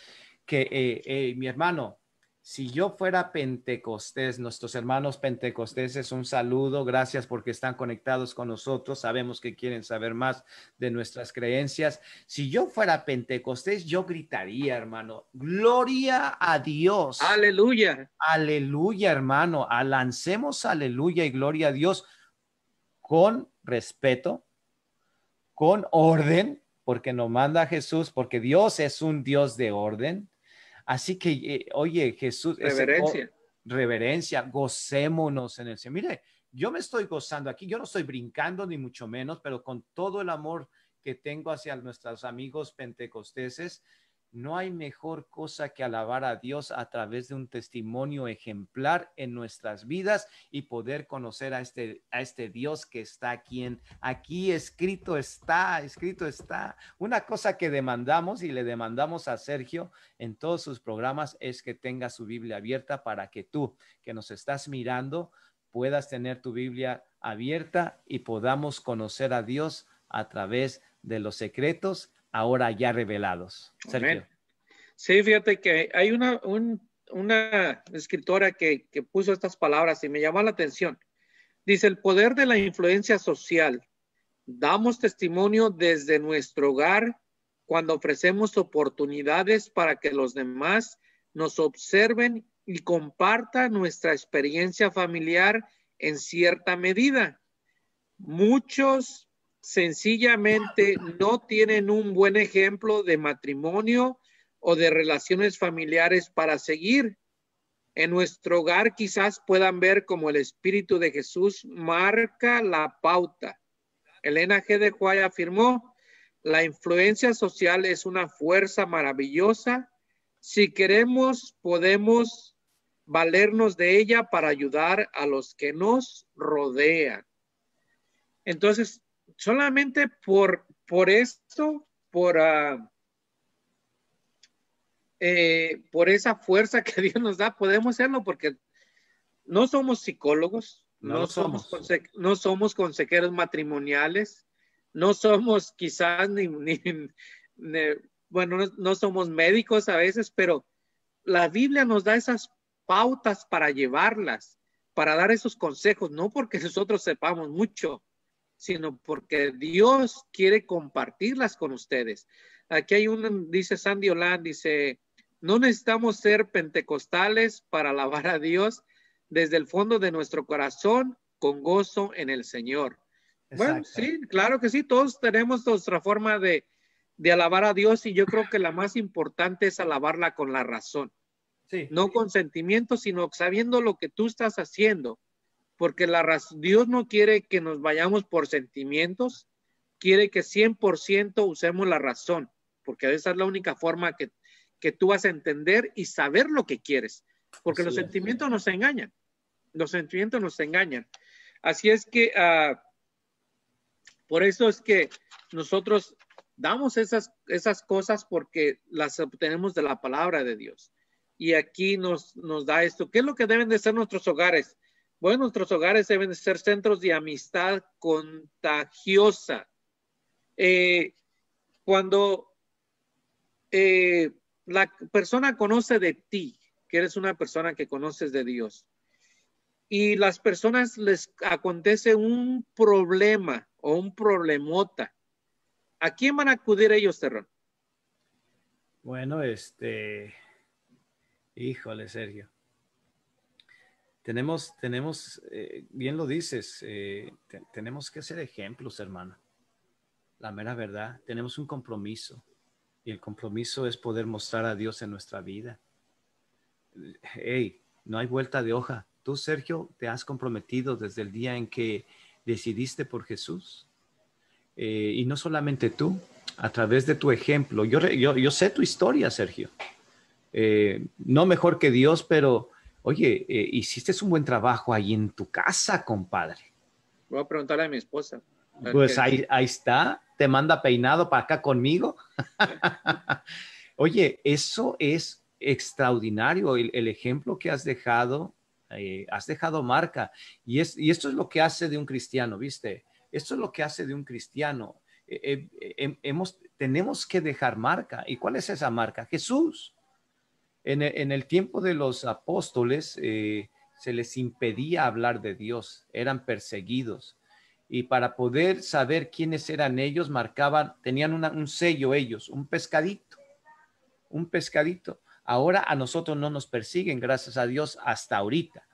Speaker 1: que, eh, eh, mi hermano, si yo fuera pentecostés, nuestros hermanos pentecosteses, un saludo, gracias porque están conectados con nosotros, sabemos que quieren saber más de nuestras creencias. Si yo fuera pentecostés, yo gritaría, hermano, gloria a Dios. Aleluya. Aleluya, hermano, alancemos aleluya y gloria a Dios con respeto, con orden, porque nos manda Jesús, porque Dios es un Dios de orden Así que, eh, oye, Jesús. Reverencia. reverencia, gocémonos en el Señor. Mire, yo me estoy gozando aquí, yo no estoy brincando ni mucho menos, pero con todo el amor que tengo hacia nuestros amigos pentecosteses, no hay mejor cosa que alabar a Dios a través de un testimonio ejemplar en nuestras vidas y poder conocer a este, a este Dios que está aquí en, aquí escrito está, escrito está. Una cosa que demandamos y le demandamos a Sergio en todos sus programas es que tenga su Biblia abierta para que tú que nos estás mirando puedas tener tu Biblia abierta y podamos conocer a Dios a través de los secretos ahora ya revelados. Sí, fíjate que hay una, escritora
Speaker 2: que, que puso estas palabras y me llamó la atención. Dice, el poder de la influencia social. Damos testimonio desde nuestro hogar cuando ofrecemos oportunidades para que los demás nos observen y compartan nuestra experiencia familiar en cierta medida. Muchos sencillamente no tienen un buen ejemplo de matrimonio o de relaciones familiares para seguir. En nuestro hogar quizás puedan ver como el Espíritu de Jesús marca la pauta. Elena G. de Juárez afirmó, la influencia social es una fuerza maravillosa. Si queremos, podemos valernos de ella para ayudar a los que nos rodean. Entonces, solamente por, por esto, por, ah, eh, por esa fuerza que Dios nos da, podemos hacerlo porque no somos psicólogos,
Speaker 1: no, somos,
Speaker 2: no somos consejeros matrimoniales, no somos quizás ni, bueno, no, somos médicos a veces, pero la Biblia nos da esas pautas para llevarlas, para dar esos consejos, no porque nosotros sepamos mucho, sino porque Dios quiere compartirlas con ustedes. Aquí hay un, dice Sandy Olan, dice, no necesitamos ser pentecostales para alabar a Dios desde el fondo de nuestro corazón con gozo en el Señor. Bueno, sí, claro que sí, todos tenemos nuestra forma de, alabar a Dios y yo creo que la más importante es alabarla con la razón. No con sentimientos, sino sabiendo lo que tú estás haciendo porque la Dios no quiere que nos vayamos por sentimientos, quiere que 100% usemos la razón, porque esa es la única forma que, tú vas a entender y saber lo que quieres, porque los sentimientos nos engañan, los sentimientos nos engañan. Así es que ah, por eso es que nosotros damos esas, esas cosas porque las obtenemos de la palabra de Dios. Y aquí nos, nos da esto. ¿Qué es lo que deben de ser nuestros hogares? Bueno, nuestros hogares deben ser centros de amistad contagiosa. Eh, cuando eh, la persona conoce de ti, que eres una persona que conoces de Dios, y las personas les acontece un problema o un problemota, ¿a quién van a acudir ellos, Terrón?
Speaker 1: Bueno, este, híjole, Sergio tenemos, tenemos, eh, bien lo dices, eh, tenemos que ser ejemplos, hermana. La mera verdad, tenemos un compromiso y el compromiso es poder mostrar a Dios en nuestra vida. Hey, no hay vuelta de hoja. Tú, Sergio, te has comprometido desde el día en que decidiste por Jesús. Eh, y no solamente tú, a través de tu ejemplo. Yo, yo, yo sé tu historia, Sergio. no mejor que Dios, pero Oye, eh, hiciste un buen trabajo ahí en tu casa, compadre.
Speaker 2: Voy a preguntarle a mi esposa.
Speaker 1: pues ahí, ahí está, te manda peinado para acá conmigo. Oye, eso es extraordinario, el, ejemplo que has dejado, eh, has dejado marca. Y, es, esto es lo que hace de un cristiano, ¿viste? Esto es lo que hace de un cristiano. Eh, hemos, tenemos que dejar marca. ¿Y cuál es esa marca? Jesús. En, el tiempo de los apóstoles eh, se les impedía hablar de Dios, eran perseguidos. Y para poder saber quiénes eran ellos, marcaban, tenían un sello ellos, un pescadito, un pescadito. Ahora a nosotros no nos persiguen, gracias a Dios, hasta ahorita.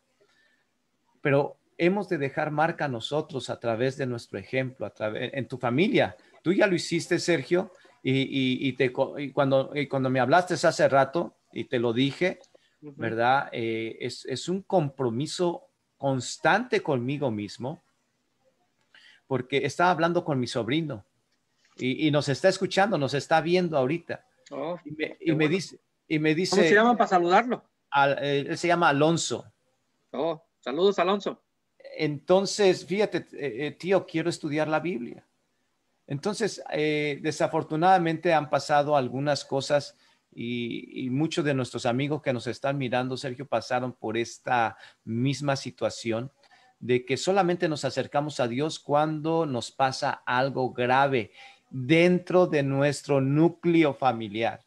Speaker 1: Pero hemos de dejar marca a nosotros a través de nuestro ejemplo, a través, en tu familia. Tú ya lo hiciste, Sergio, y, cuando, cuando me hablaste hace rato, y te lo dije, ¿verdad? Eh, es, un compromiso constante conmigo mismo, porque estaba hablando con mi sobrino y, nos está escuchando, nos está viendo ahorita. Oh, y, me, dice, y me dice... ¿Cómo se llama para saludarlo? él se llama Alonso. Oh, saludos Alonso. Entonces, fíjate, eh, eh, tío, quiero estudiar la Biblia. Entonces, desafortunadamente han pasado algunas cosas y, muchos de nuestros amigos que nos están mirando, Sergio, pasaron por esta misma situación de que solamente nos acercamos a Dios cuando nos pasa algo grave dentro de nuestro núcleo familiar.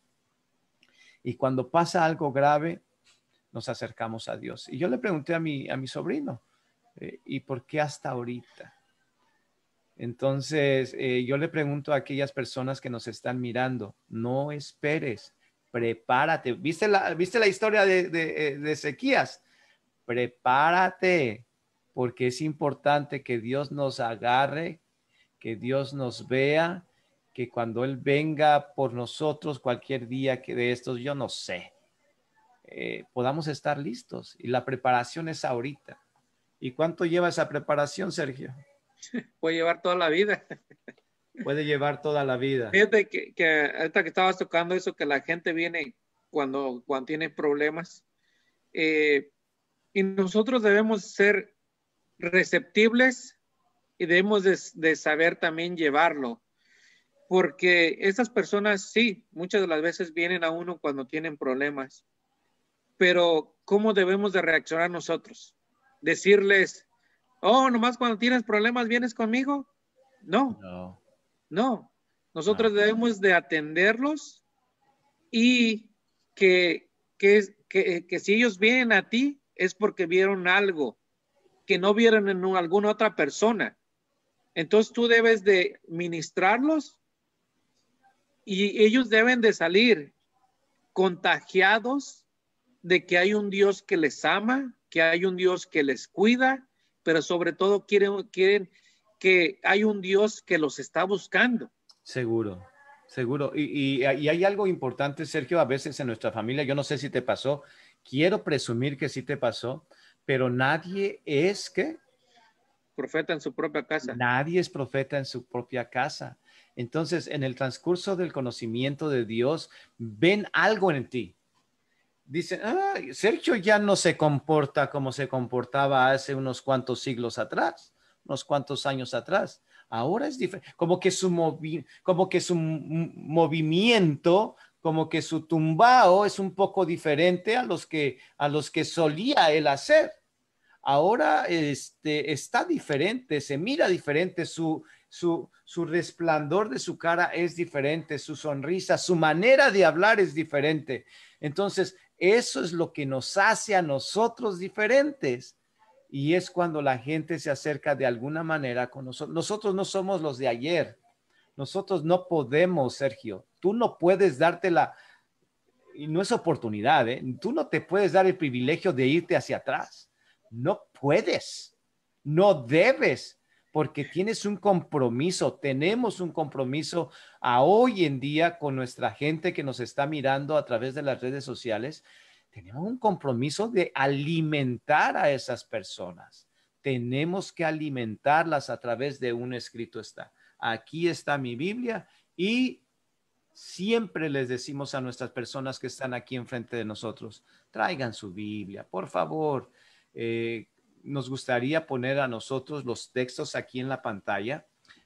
Speaker 1: Y cuando pasa algo grave, nos acercamos a Dios. Y yo le pregunté a mi, a mi sobrino, eh, ¿y por qué hasta ahorita? Entonces, eh, yo le pregunto a aquellas personas que nos están mirando, no esperes prepárate. ¿Viste la, viste la historia de, eh, de, Ezequías? Prepárate, porque es importante que Dios nos agarre, que Dios nos vea, que cuando Él venga por nosotros cualquier día que de estos, yo no sé, eh, podamos estar listos. Y la preparación es ahorita. ¿Y cuánto lleva esa preparación, Sergio?
Speaker 2: Puede llevar toda la vida
Speaker 1: puede llevar toda la vida. Fíjate
Speaker 2: que, que ahorita que estabas tocando eso, que la gente viene cuando, cuando tiene problemas. Eh, y nosotros debemos ser receptibles y debemos de, saber también llevarlo. Porque esas personas, sí, muchas de las veces vienen a uno cuando tienen problemas. Pero, ¿cómo debemos de reaccionar nosotros? Decirles, oh, nomás cuando tienes problemas vienes conmigo. No. no. No, nosotros ah, debemos de atenderlos y que, que, que, que si ellos vienen a ti es porque vieron algo que no vieron en alguna otra persona. Entonces tú debes de ministrarlos y ellos deben de salir contagiados de que hay un Dios que les ama, que hay un Dios que les cuida, pero sobre todo quieren, quieren que
Speaker 1: hay un Dios que los está buscando. Seguro, seguro. Y, hay algo importante, Sergio, a veces en nuestra familia, yo no sé si te pasó, quiero presumir que sí te pasó, pero nadie es que... Profeta en su propia casa. Nadie es profeta en su propia casa. Entonces, en el transcurso del conocimiento de Dios, ven algo en ti. Dicen, Sergio ya no se comporta como se comportaba hace unos cuantos siglos atrás unos cuantos años atrás. Ahora es diferente, como que su, como que movimiento, como que su tumbao es un poco diferente a los que, a los que solía él hacer. Ahora este, está diferente, se mira diferente, su, su resplandor de su cara es diferente, su sonrisa, su manera de hablar es diferente. Entonces, eso es lo que nos hace a nosotros diferentes y es cuando la gente se acerca de alguna manera con nosotros. Nosotros no somos los de ayer. Nosotros no podemos, Sergio. Tú no puedes darte la, y no es oportunidad, ¿eh? tú no te puedes dar el privilegio de irte hacia atrás. No puedes, no debes, porque tienes un compromiso, tenemos un compromiso a hoy en día con nuestra gente que nos está mirando a través de las redes sociales tenemos un compromiso de alimentar a esas personas. Tenemos que alimentarlas a través de un escrito está. Aquí está mi Biblia y siempre les decimos a nuestras personas que están aquí enfrente de nosotros, traigan su Biblia, por favor. Eh, nos gustaría poner a nosotros los textos aquí en la pantalla,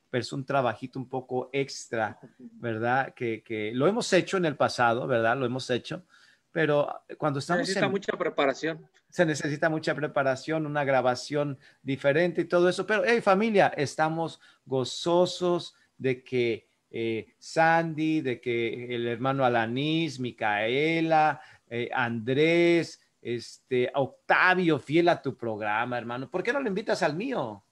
Speaker 1: pero es un trabajito un poco extra, ¿verdad? Que, que lo hemos hecho en el pasado, ¿verdad? Lo hemos hecho, pero ah, cuando estamos... Se necesita mucha preparación. Se necesita mucha preparación, una grabación diferente y todo eso, pero hey familia, estamos gozosos de que eh, Sandy, de que el hermano Alanis, Micaela, eh, Andrés, este, Octavio, fiel a tu programa, hermano. ¿Por qué no le invitas al mío?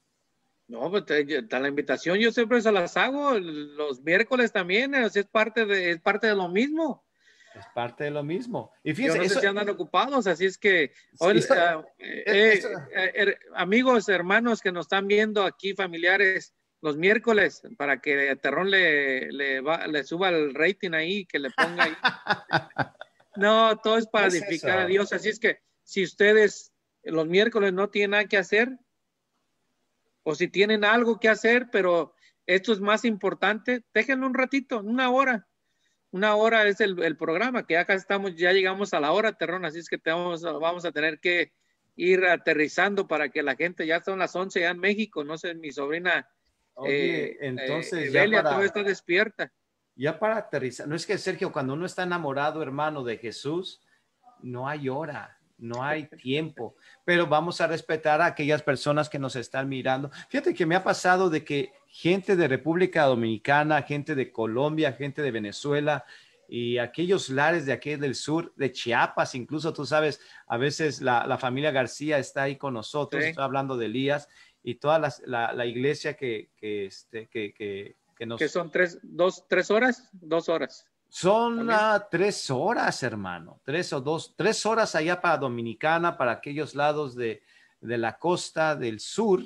Speaker 2: No, pues te, la invitación yo siempre se las hago los miércoles también, es parte de, es parte de lo mismo. Es parte de lo mismo. Y fíjense, Yo si andan ocupados, así es que hoy, ah,
Speaker 1: eh, eh,
Speaker 2: er, amigos, hermanos que nos están viendo aquí, familiares, los miércoles, para que Terrón le, le, suba el rating ahí, que le ponga ahí. no, todo es para edificar a Dios, así es que si ustedes los miércoles no tienen nada que hacer, o si tienen algo que hacer, pero esto es más importante, déjenlo un ratito, una hora, una hora es el, el, programa, que acá estamos, ya llegamos a la hora, Terrón, así es que te vamos, a tener que ir aterrizando para que la gente, ya son las 11 ya en México, no sé, mi sobrina. Eh, entonces, eh, ya está
Speaker 1: despierta. Ya para aterrizar, no es que Sergio, cuando uno está enamorado, hermano, de Jesús, no hay hora. No hay tiempo, pero vamos a respetar a aquellas personas que nos están mirando. Fíjate que me ha pasado de que gente de República Dominicana, gente de Colombia, gente de Venezuela y aquellos lares de aquí del sur, de Chiapas, incluso tú sabes, a veces la, familia García está ahí con nosotros, hablando de Elías y toda la, iglesia que, que, este, que, que, que nos... Que son tres, dos, tres horas, dos horas. Son tres horas, hermano, tres o dos, tres horas allá para Dominicana, para aquellos lados de, de la costa del sur,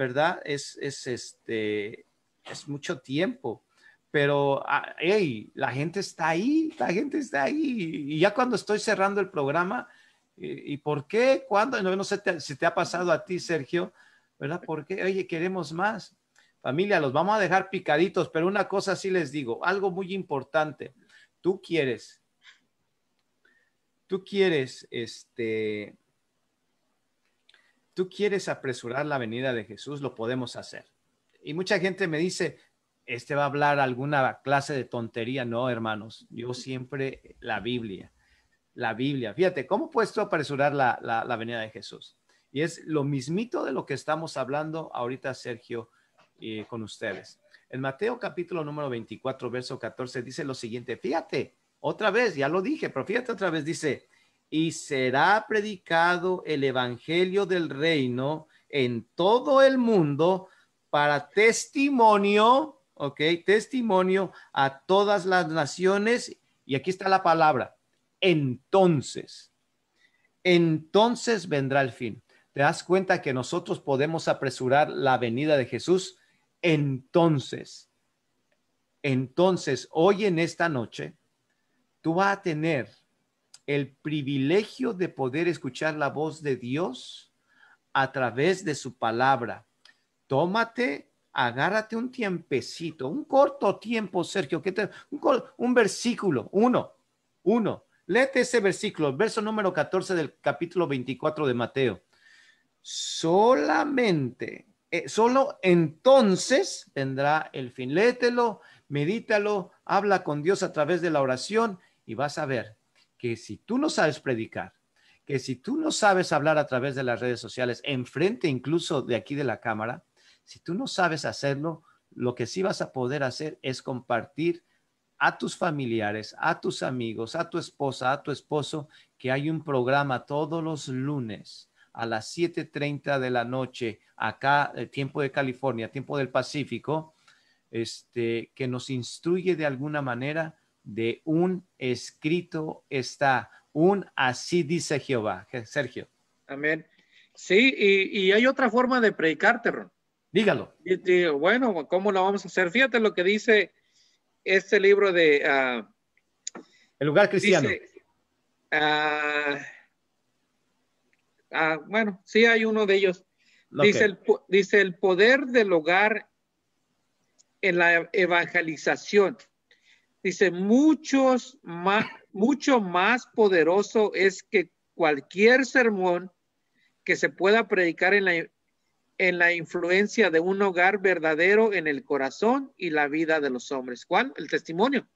Speaker 1: ¿verdad? Es, este, es mucho tiempo. Pero, hey, ah, la gente está ahí, la gente está ahí. Y ya cuando estoy cerrando el programa, eh, ¿y, por qué? cuando No, sé si te ha pasado a ti, Sergio, ¿verdad? Porque, oye, queremos más. Familia, los vamos a dejar picaditos, pero una cosa sí les digo, algo muy importante. Tú quieres, tú quieres, este, tú quieres apresurar la venida de Jesús, lo podemos hacer. Y mucha gente me dice, este va a hablar alguna clase de tontería. No, hermanos, yo siempre la Biblia, la Biblia. Fíjate, ¿cómo puedes apresurar la, la, venida de Jesús? Y es lo mismito de lo que estamos hablando ahorita, Sergio, eh, con ustedes. En Mateo capítulo número 24, verso 14, dice lo siguiente, fíjate, otra vez, ya lo dije, pero fíjate otra vez, dice, y será predicado el Evangelio del Reino en todo el mundo para testimonio, ¿ok? Testimonio a todas las naciones. Y aquí está la palabra. Entonces, entonces vendrá el fin. ¿Te das cuenta que nosotros podemos apresurar la venida de Jesús? Entonces, entonces, hoy en esta noche, tú vas a tener el privilegio de poder escuchar la voz de Dios a través de su palabra. Tómate, agárrate un tiempecito, un corto tiempo, Sergio, un, versículo, uno, uno. Léete ese versículo, verso número 14 del capítulo 24 de Mateo. Solamente, eh, solo entonces tendrá el fin. Léetelo, medítalo, habla con Dios a través de la oración y vas a ver que si tú no sabes predicar, que si tú no sabes hablar a través de las redes sociales, enfrente incluso de aquí de la cámara, si tú no sabes hacerlo, lo que sí vas a poder hacer es compartir a tus familiares, a tus amigos, a tu esposa, a tu esposo, que hay un programa todos los lunes a las 7.30 de la noche, acá, el eh, tiempo de California, tiempo del Pacífico, este, que nos instruye de alguna manera de un escrito está, un así dice Jehová. Sergio. Amén. Sí, y, hay otra forma de predicarte, Ron. Dígalo. bueno,
Speaker 2: ¿cómo lo vamos a hacer? Fíjate lo que dice este libro de... Ah,
Speaker 1: el lugar cristiano.
Speaker 2: Ah, ah, bueno, sí hay uno de ellos. dice el poder del hogar en la evangelización. Dice, muchos más, mucho más poderoso es que cualquier sermón que se pueda predicar en la, en la influencia de un hogar verdadero en el corazón y la vida de los hombres. ¿Cuál? El testimonio.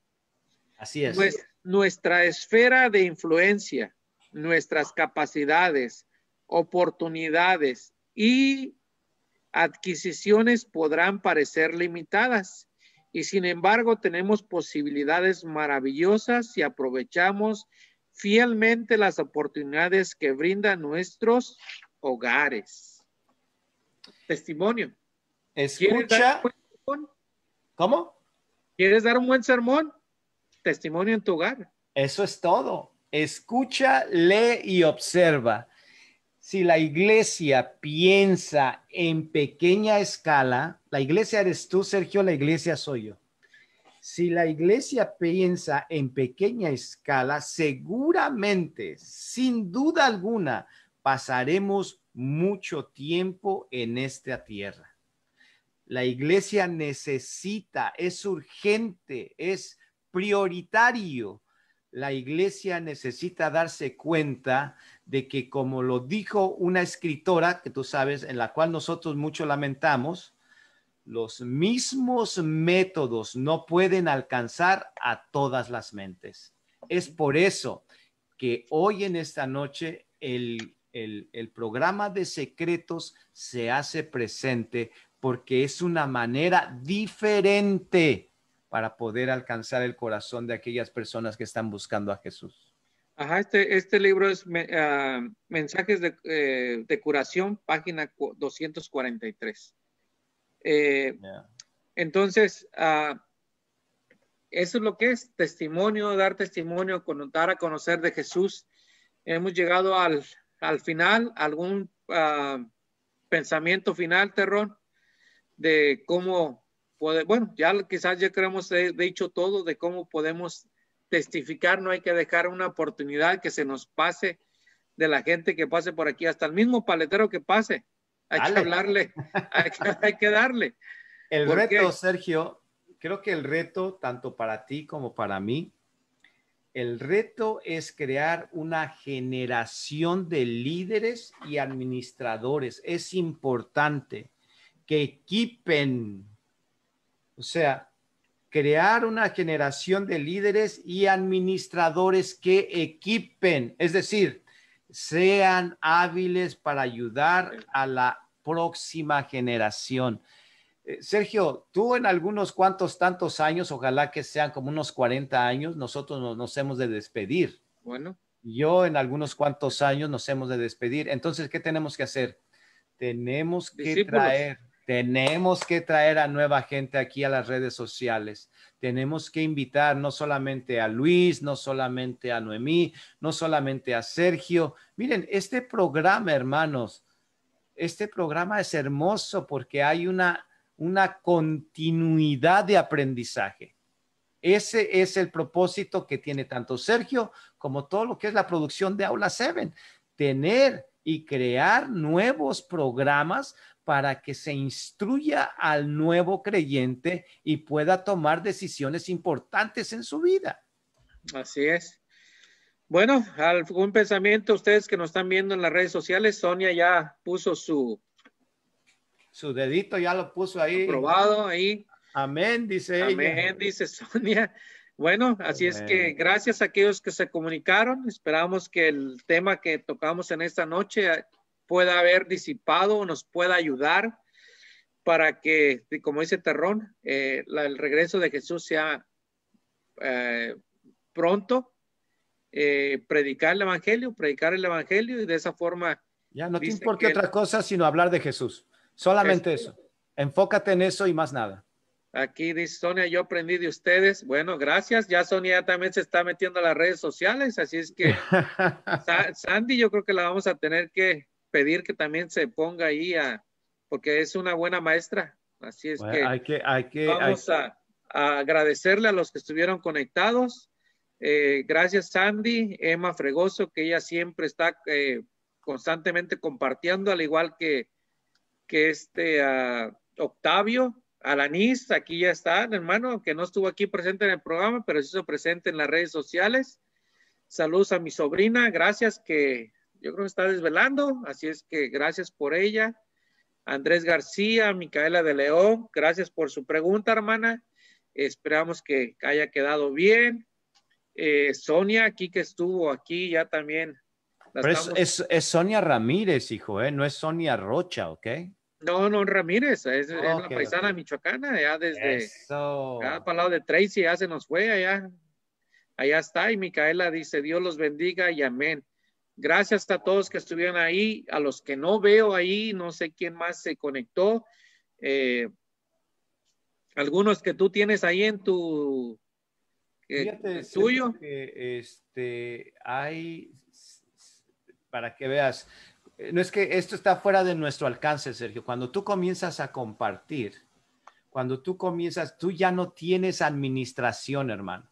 Speaker 1: Así es. Pues
Speaker 2: nuestra esfera de influencia, nuestras capacidades, oportunidades y adquisiciones podrán parecer limitadas y sin embargo, tenemos posibilidades maravillosas si aprovechamos fielmente las oportunidades que brindan nuestros hogares. Testimonio.
Speaker 1: Escucha. ¿Cómo? ¿Quieres dar un buen sermón? Testimonio en tu hogar. Eso es todo. Escucha, lee y observa si la iglesia piensa en pequeña escala, la iglesia eres tú, Sergio, la iglesia soy yo. Si la iglesia piensa en pequeña escala, seguramente, sin duda alguna, pasaremos mucho tiempo en esta tierra. La iglesia necesita, es urgente, es prioritario la iglesia necesita darse cuenta de que, como lo dijo una escritora, que tú sabes, en la cual nosotros mucho lamentamos, los mismos métodos no pueden alcanzar a todas las mentes. Es por eso que hoy en esta noche el, programa de secretos se hace presente porque es una manera diferente para poder alcanzar el corazón de aquellas personas que están buscando a Jesús.
Speaker 2: Ajá, este, este libro es ah, Mensajes eh, de, Curación, página 243. Eh, entonces, ah, eso es lo que es testimonio, dar testimonio, dar a conocer de Jesús. Hemos llegado al, al final, algún ah, pensamiento final, Terrón, de cómo bueno, ya quizás ya creemos de eh, dicho todo de cómo podemos testificar, no hay que dejar una oportunidad que se nos pase de la gente que pase por aquí, hasta el
Speaker 1: mismo paletero que pase,
Speaker 2: hay que hablarle,
Speaker 1: hay que, darle. El reto, Sergio, creo que el reto, tanto para ti como para mí, el reto es crear una generación de líderes y administradores. Es importante que equipen o sea, crear una generación de líderes y administradores que equipen, es decir, sean hábiles para ayudar a la próxima generación. Eh, Sergio, tú en algunos cuantos tantos años, ojalá que sean como unos 40 años, nosotros nos, hemos de despedir. Bueno. Yo en algunos cuantos años nos hemos de despedir. Entonces, ¿qué tenemos que hacer? Tenemos que traer tenemos que traer a nueva gente aquí a las redes sociales. Tenemos que invitar no solamente a Luis, no solamente a Noemí, no solamente a Sergio. Miren, este programa, hermanos, este programa es hermoso porque hay una, una continuidad de aprendizaje. Ese es el propósito que tiene tanto Sergio como todo lo que es la producción de Aula 7. Tener y crear nuevos programas para que se instruya al nuevo creyente y pueda tomar decisiones importantes en su vida. Así
Speaker 2: es. Bueno, algún pensamiento ustedes que nos están viendo en las redes sociales, Sonia ya puso su su dedito ya lo puso ahí. Aprobado ahí. Amén, dice ella. Amén, dice Sonia. Bueno, así es que gracias a aquellos que se comunicaron. Esperamos que el tema que tocamos en esta noche pueda haber disipado, o nos pueda ayudar para que, como dice Terrón, eh, el regreso de Jesús sea eh, pronto, eh, predicar el Evangelio, predicar el Evangelio y de esa forma...
Speaker 1: Ya, no te importa otra cosa sino hablar de Jesús. Solamente eso. Enfócate en eso y más nada.
Speaker 2: Aquí dice Sonia, yo aprendí de ustedes. Bueno, gracias. Ya Sonia también se está metiendo a las redes sociales, así es
Speaker 1: que
Speaker 2: Sandy, yo creo que la vamos a tener que pedir que también se ponga ahí porque es una buena maestra. Así
Speaker 1: es que, vamos
Speaker 2: A, agradecerle a los que estuvieron conectados. Eh, gracias Sandy, Emma Fregoso, que ella siempre está eh, constantemente compartiendo, al igual que, que este ah, Octavio, Alanis, aquí ya está, hermano, que no estuvo aquí presente en el programa, pero se hizo presente en las redes sociales. Saludos a mi sobrina, gracias que yo creo que está desvelando, así es que gracias por ella. Andrés García, Micaela de León, gracias por su pregunta, hermana. Esperamos que haya quedado bien. Eh, Sonia, aquí que estuvo aquí, ya también.
Speaker 1: Pero es, Sonia Ramírez, hijo, ¿eh? No es Sonia Rocha, ¿ok?
Speaker 2: No, no, Ramírez, es, oh, una paisana michoacana, ya desde Eso. acá de Tracy, ya se nos fue allá. Allá está, y Micaela dice, Dios los bendiga y amén. Gracias a todos que estuvieron ahí, a los que no veo ahí, no sé quién más se conectó. Eh,
Speaker 1: algunos que tú tienes ahí en tu eh, tuyo. este, hay, para que veas, eh, no es que esto está fuera de nuestro alcance, Sergio. Cuando tú comienzas a compartir, cuando tú comienzas, tú ya no tienes administración, hermano.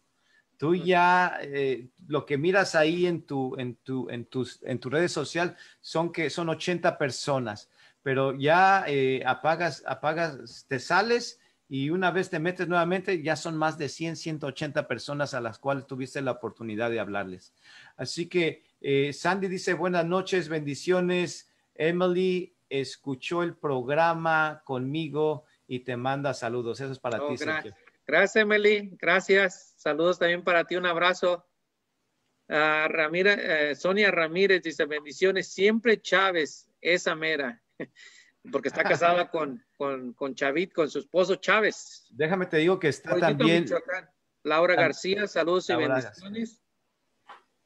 Speaker 1: Tú ya eh, lo que miras ahí en tu, en tu, en tus, en tu redes social, son que son 80 personas, pero ya eh, apagas, apagas, te sales y una vez te metes nuevamente, ya son más de 100, 180 personas a las cuales tuviste la oportunidad de hablarles. Así que eh, Sandy dice buenas noches, bendiciones. Emily escuchó el programa conmigo y te manda saludos. Eso es para oh, ti. Gracias. gracias, Emily. Gracias. Saludos también para ti, un abrazo.
Speaker 2: a eh, Sonia Ramírez dice, bendiciones, siempre Chávez, esa mera, porque está casada con, con, con, Chavit, con su esposo Chávez.
Speaker 1: Déjame te digo que está también.
Speaker 2: Laura García, saludos y bendiciones.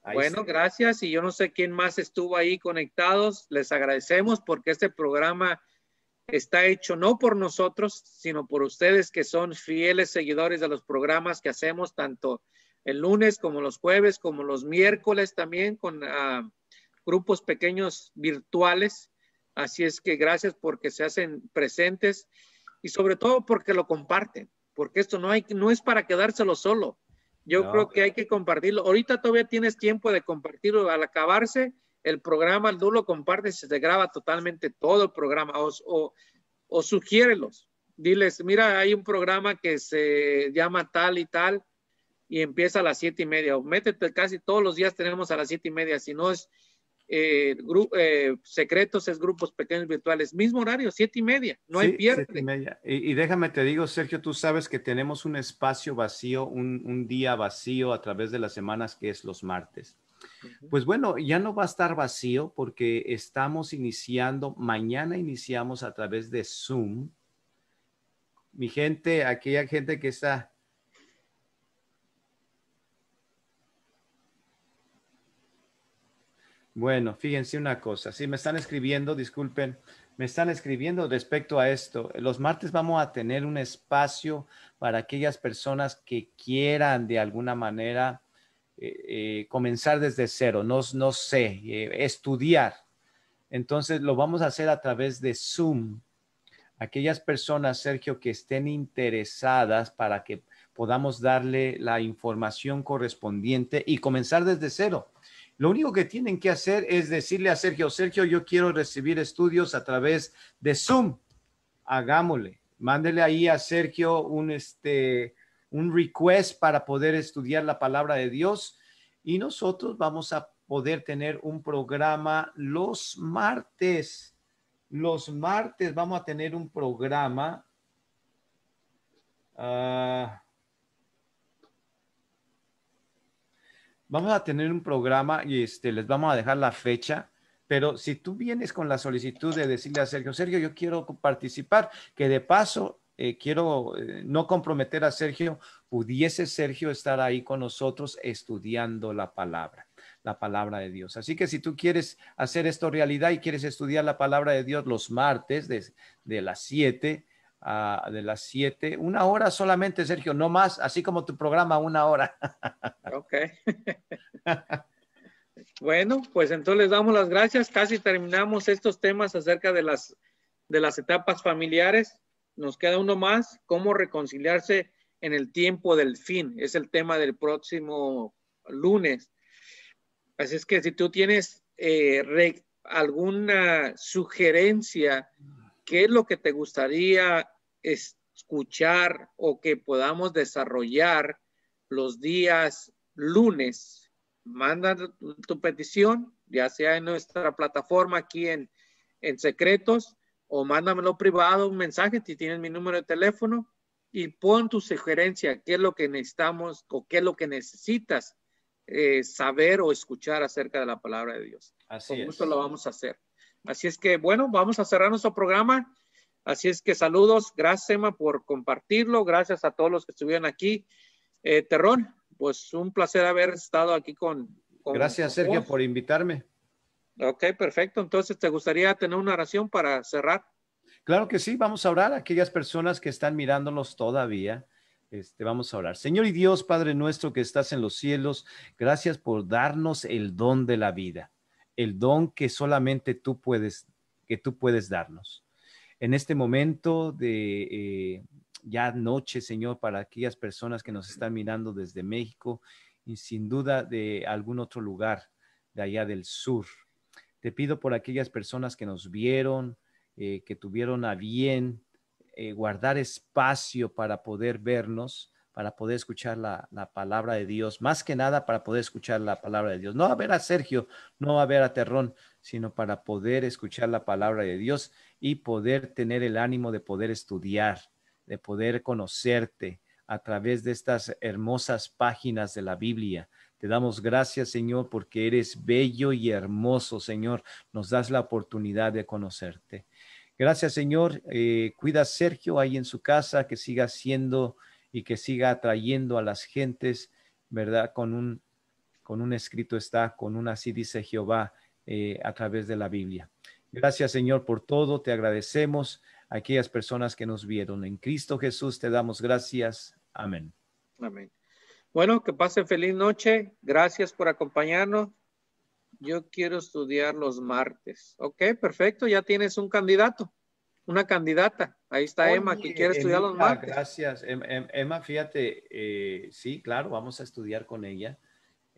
Speaker 2: bueno, gracias. Y yo no sé quién más estuvo ahí conectados. Les agradecemos porque este programa está hecho no por nosotros, sino por ustedes que son fieles seguidores de los programas que hacemos tanto el lunes como los jueves, como los miércoles también con ah, grupos pequeños virtuales. Así es que gracias porque se hacen presentes y sobre todo porque lo comparten, porque esto no, es para quedárselo solo. Yo creo que hay que compartirlo. Ahorita todavía tienes tiempo de compartirlo al acabarse el programa, el lo compartes, se te graba totalmente todo el programa o, o, sugiérelos. Diles, mira, hay un programa que se llama tal y tal y empieza a las siete y media. O métete, casi todos los días tenemos a las siete y media. Si no es eh, eh, secretos, es grupos pequeños virtuales. Mismo horario, siete y media. No hay pierde.
Speaker 1: y, Y, déjame te digo, Sergio, tú sabes que tenemos un espacio vacío, un día vacío a través de las semanas que es los martes. Pues bueno, ya no va a estar vacío porque estamos iniciando, mañana iniciamos a través de Zoom. Mi gente, aquella gente que está... Bueno, fíjense una cosa, sí, me están escribiendo, disculpen, me están escribiendo respecto a esto. Los martes vamos a tener un espacio para aquellas personas que quieran de alguna manera eh, eh, comenzar desde cero, no, no sé, eh, estudiar. Entonces lo vamos a hacer a través de Zoom. Aquellas personas, Sergio, que estén interesadas para que podamos darle la información correspondiente y comenzar desde cero. Lo único que tienen que hacer es decirle a Sergio, Sergio, yo quiero recibir estudios a través de Zoom. Hagámosle. Mándele ahí a Sergio un, este, un request para poder estudiar la palabra de Dios y nosotros vamos a poder tener un programa los martes. Los martes vamos a tener un programa. Ah, vamos a tener un programa y este, les vamos a dejar la fecha. Pero si tú vienes con la solicitud de decirle a Sergio, Sergio, yo quiero participar, que de paso eh, quiero eh, no comprometer a Sergio, pudiese Sergio estar ahí con nosotros estudiando la palabra, la palabra de Dios. Así que si tú quieres hacer esto realidad y quieres estudiar la palabra de Dios los martes de, las 7 a de las 7. Ah, una hora solamente, Sergio, no más, así como tu programa, una hora. ok. bueno, pues entonces les damos las gracias. Casi terminamos estos
Speaker 2: temas acerca de las, de las etapas familiares nos queda uno más, cómo reconciliarse en el tiempo del fin. Es el tema del próximo lunes. Así es que si tú tienes eh, alguna sugerencia, qué es lo que te gustaría escuchar o que podamos desarrollar los días lunes, manda tu, petición, ya sea en nuestra plataforma aquí en Secretos o mándamelo privado, un mensaje, si tienes mi número de teléfono y pon tu sugerencia, qué es lo que necesitamos o qué es lo que necesitas eh, saber o escuchar acerca de la palabra de Dios. Así Con gusto lo vamos a hacer. Así es que, bueno, vamos a cerrar nuestro programa. Así es que saludos, gracias Emma por compartirlo, gracias a todos los que estuvieron aquí. Eh, Terrón, pues un placer haber estado aquí con... gracias Sergio por
Speaker 1: invitarme.
Speaker 2: Ok, perfecto. Entonces, ¿te gustaría tener
Speaker 1: una oración para cerrar? Claro que sí, vamos a orar a aquellas personas que están mirándonos todavía. Este, vamos a orar. Señor y Dios, Padre nuestro que estás en los cielos, gracias por darnos el don de la vida, el don que solamente tú puedes, que tú puedes darnos. En este momento de eh, ya noche, Señor, para aquellas personas que nos están mirando desde México y sin duda de algún otro lugar de allá del sur, te pido por aquellas personas que nos vieron, eh, que tuvieron a bien eh, guardar espacio para poder vernos, para poder escuchar la, la, palabra de Dios, más que nada para poder escuchar la palabra de Dios. No a ver a Sergio, no a ver a Terrón, sino para poder escuchar la palabra de Dios y poder tener el ánimo de poder estudiar, de poder conocerte a través de estas hermosas páginas de la Biblia, te damos gracias, Señor, porque eres bello y hermoso, Señor. Nos das la oportunidad de conocerte. Gracias, Señor. Eh, cuida a Sergio ahí en su casa, que siga siendo y que siga atrayendo a las gentes, ¿verdad? Con un, con un escrito está, con un así dice Jehová eh, a través de la Biblia. Gracias, Señor, por todo. Te agradecemos a aquellas personas que nos vieron. En Cristo Jesús te damos gracias. Amén. Amén. Bueno, que
Speaker 2: pase feliz noche. Gracias por acompañarnos. Yo quiero estudiar los martes. Ok, perfecto. Ya tienes un candidato, una candidata. Ahí está Emma, que quiere estudiar los martes.
Speaker 1: Gracias. Em, em, Emma, fíjate, eh, sí, claro, vamos a estudiar con ella.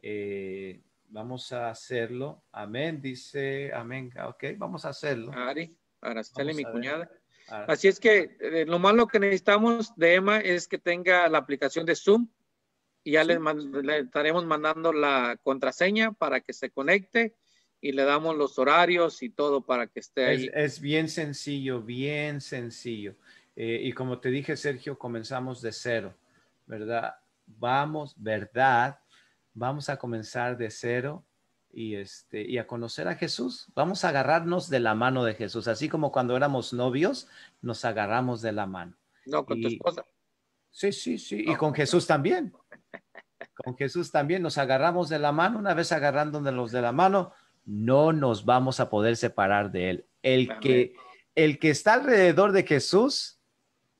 Speaker 1: Eh, vamos a hacerlo. Amén, dice, amén. Ah, ok, vamos a hacerlo. Ari, sale mi cuñada. Así es que eh, lo más lo que necesitamos de
Speaker 2: Emma es que tenga la aplicación de Zoom y ya le, estaremos mandando la contraseña para que se conecte y le damos los horarios y todo para que esté ahí.
Speaker 1: Es, bien sencillo, bien sencillo. Eh, y como te dije, Sergio, comenzamos de cero, ¿verdad? Vamos, ¿verdad? Vamos a comenzar de cero y, este, y a conocer a Jesús. Vamos a agarrarnos de la mano de Jesús, así como cuando éramos novios, nos agarramos de la mano. No, con tu esposa. Sí, sí, sí. y con Jesús también. Con Jesús también nos agarramos de la mano, una vez agarrándonos de la mano, no nos vamos a poder separar de Él. El que, el que está alrededor de Jesús,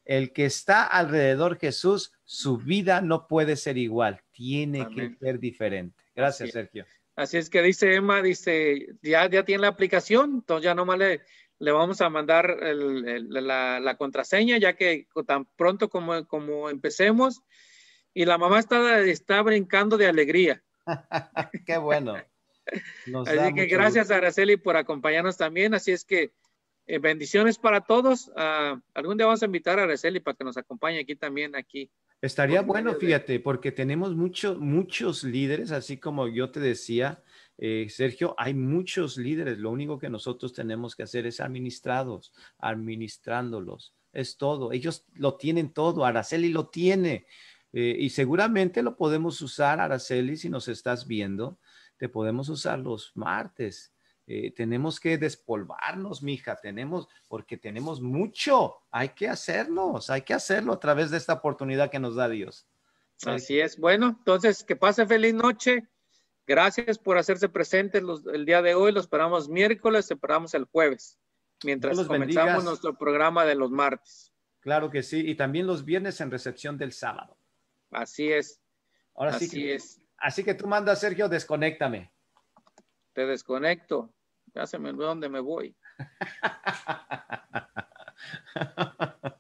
Speaker 1: el que está alrededor de Jesús, su vida no puede ser igual, tiene que ser diferente. Gracias, Sergio.
Speaker 2: Así es que dice Emma, dice, ya, ya tiene la aplicación, entonces ya nomás le, le vamos a mandar la, la, contraseña, ya que tan pronto como, como empecemos, y la mamá está, está brincando de alegría. Qué bueno.
Speaker 1: así que gracias
Speaker 2: Araceli por acompañarnos también. Así es que eh, bendiciones para todos. Ah, algún día vamos a invitar a Araceli para que nos acompañe aquí también, aquí.
Speaker 1: Estaría bueno, fíjate, porque tenemos muchos, muchos líderes, así como yo te decía, eh, Sergio, hay muchos líderes. Lo único que nosotros tenemos que hacer es administrados, administrándolos. Es todo. Ellos lo tienen todo. Araceli lo tiene. Eh, y seguramente lo podemos usar, Araceli, si nos estás viendo, te podemos usar los martes. Eh, tenemos que despolvarnos, mija, tenemos, porque tenemos mucho, hay que hacernos, hay que hacerlo a través de esta oportunidad que nos da Dios. Así es, bueno, entonces que pase feliz noche.
Speaker 2: Gracias por hacerse presentes el día de hoy. Los esperamos miércoles, esperamos el jueves, mientras comenzamos nuestro programa de los martes.
Speaker 1: Claro que sí, y también los viernes en recepción del sábado. Así es. Ahora así sí que, es. Así que tú manda, Sergio, desconéctame.
Speaker 2: Te desconecto. Ya se me olvidó dónde me voy.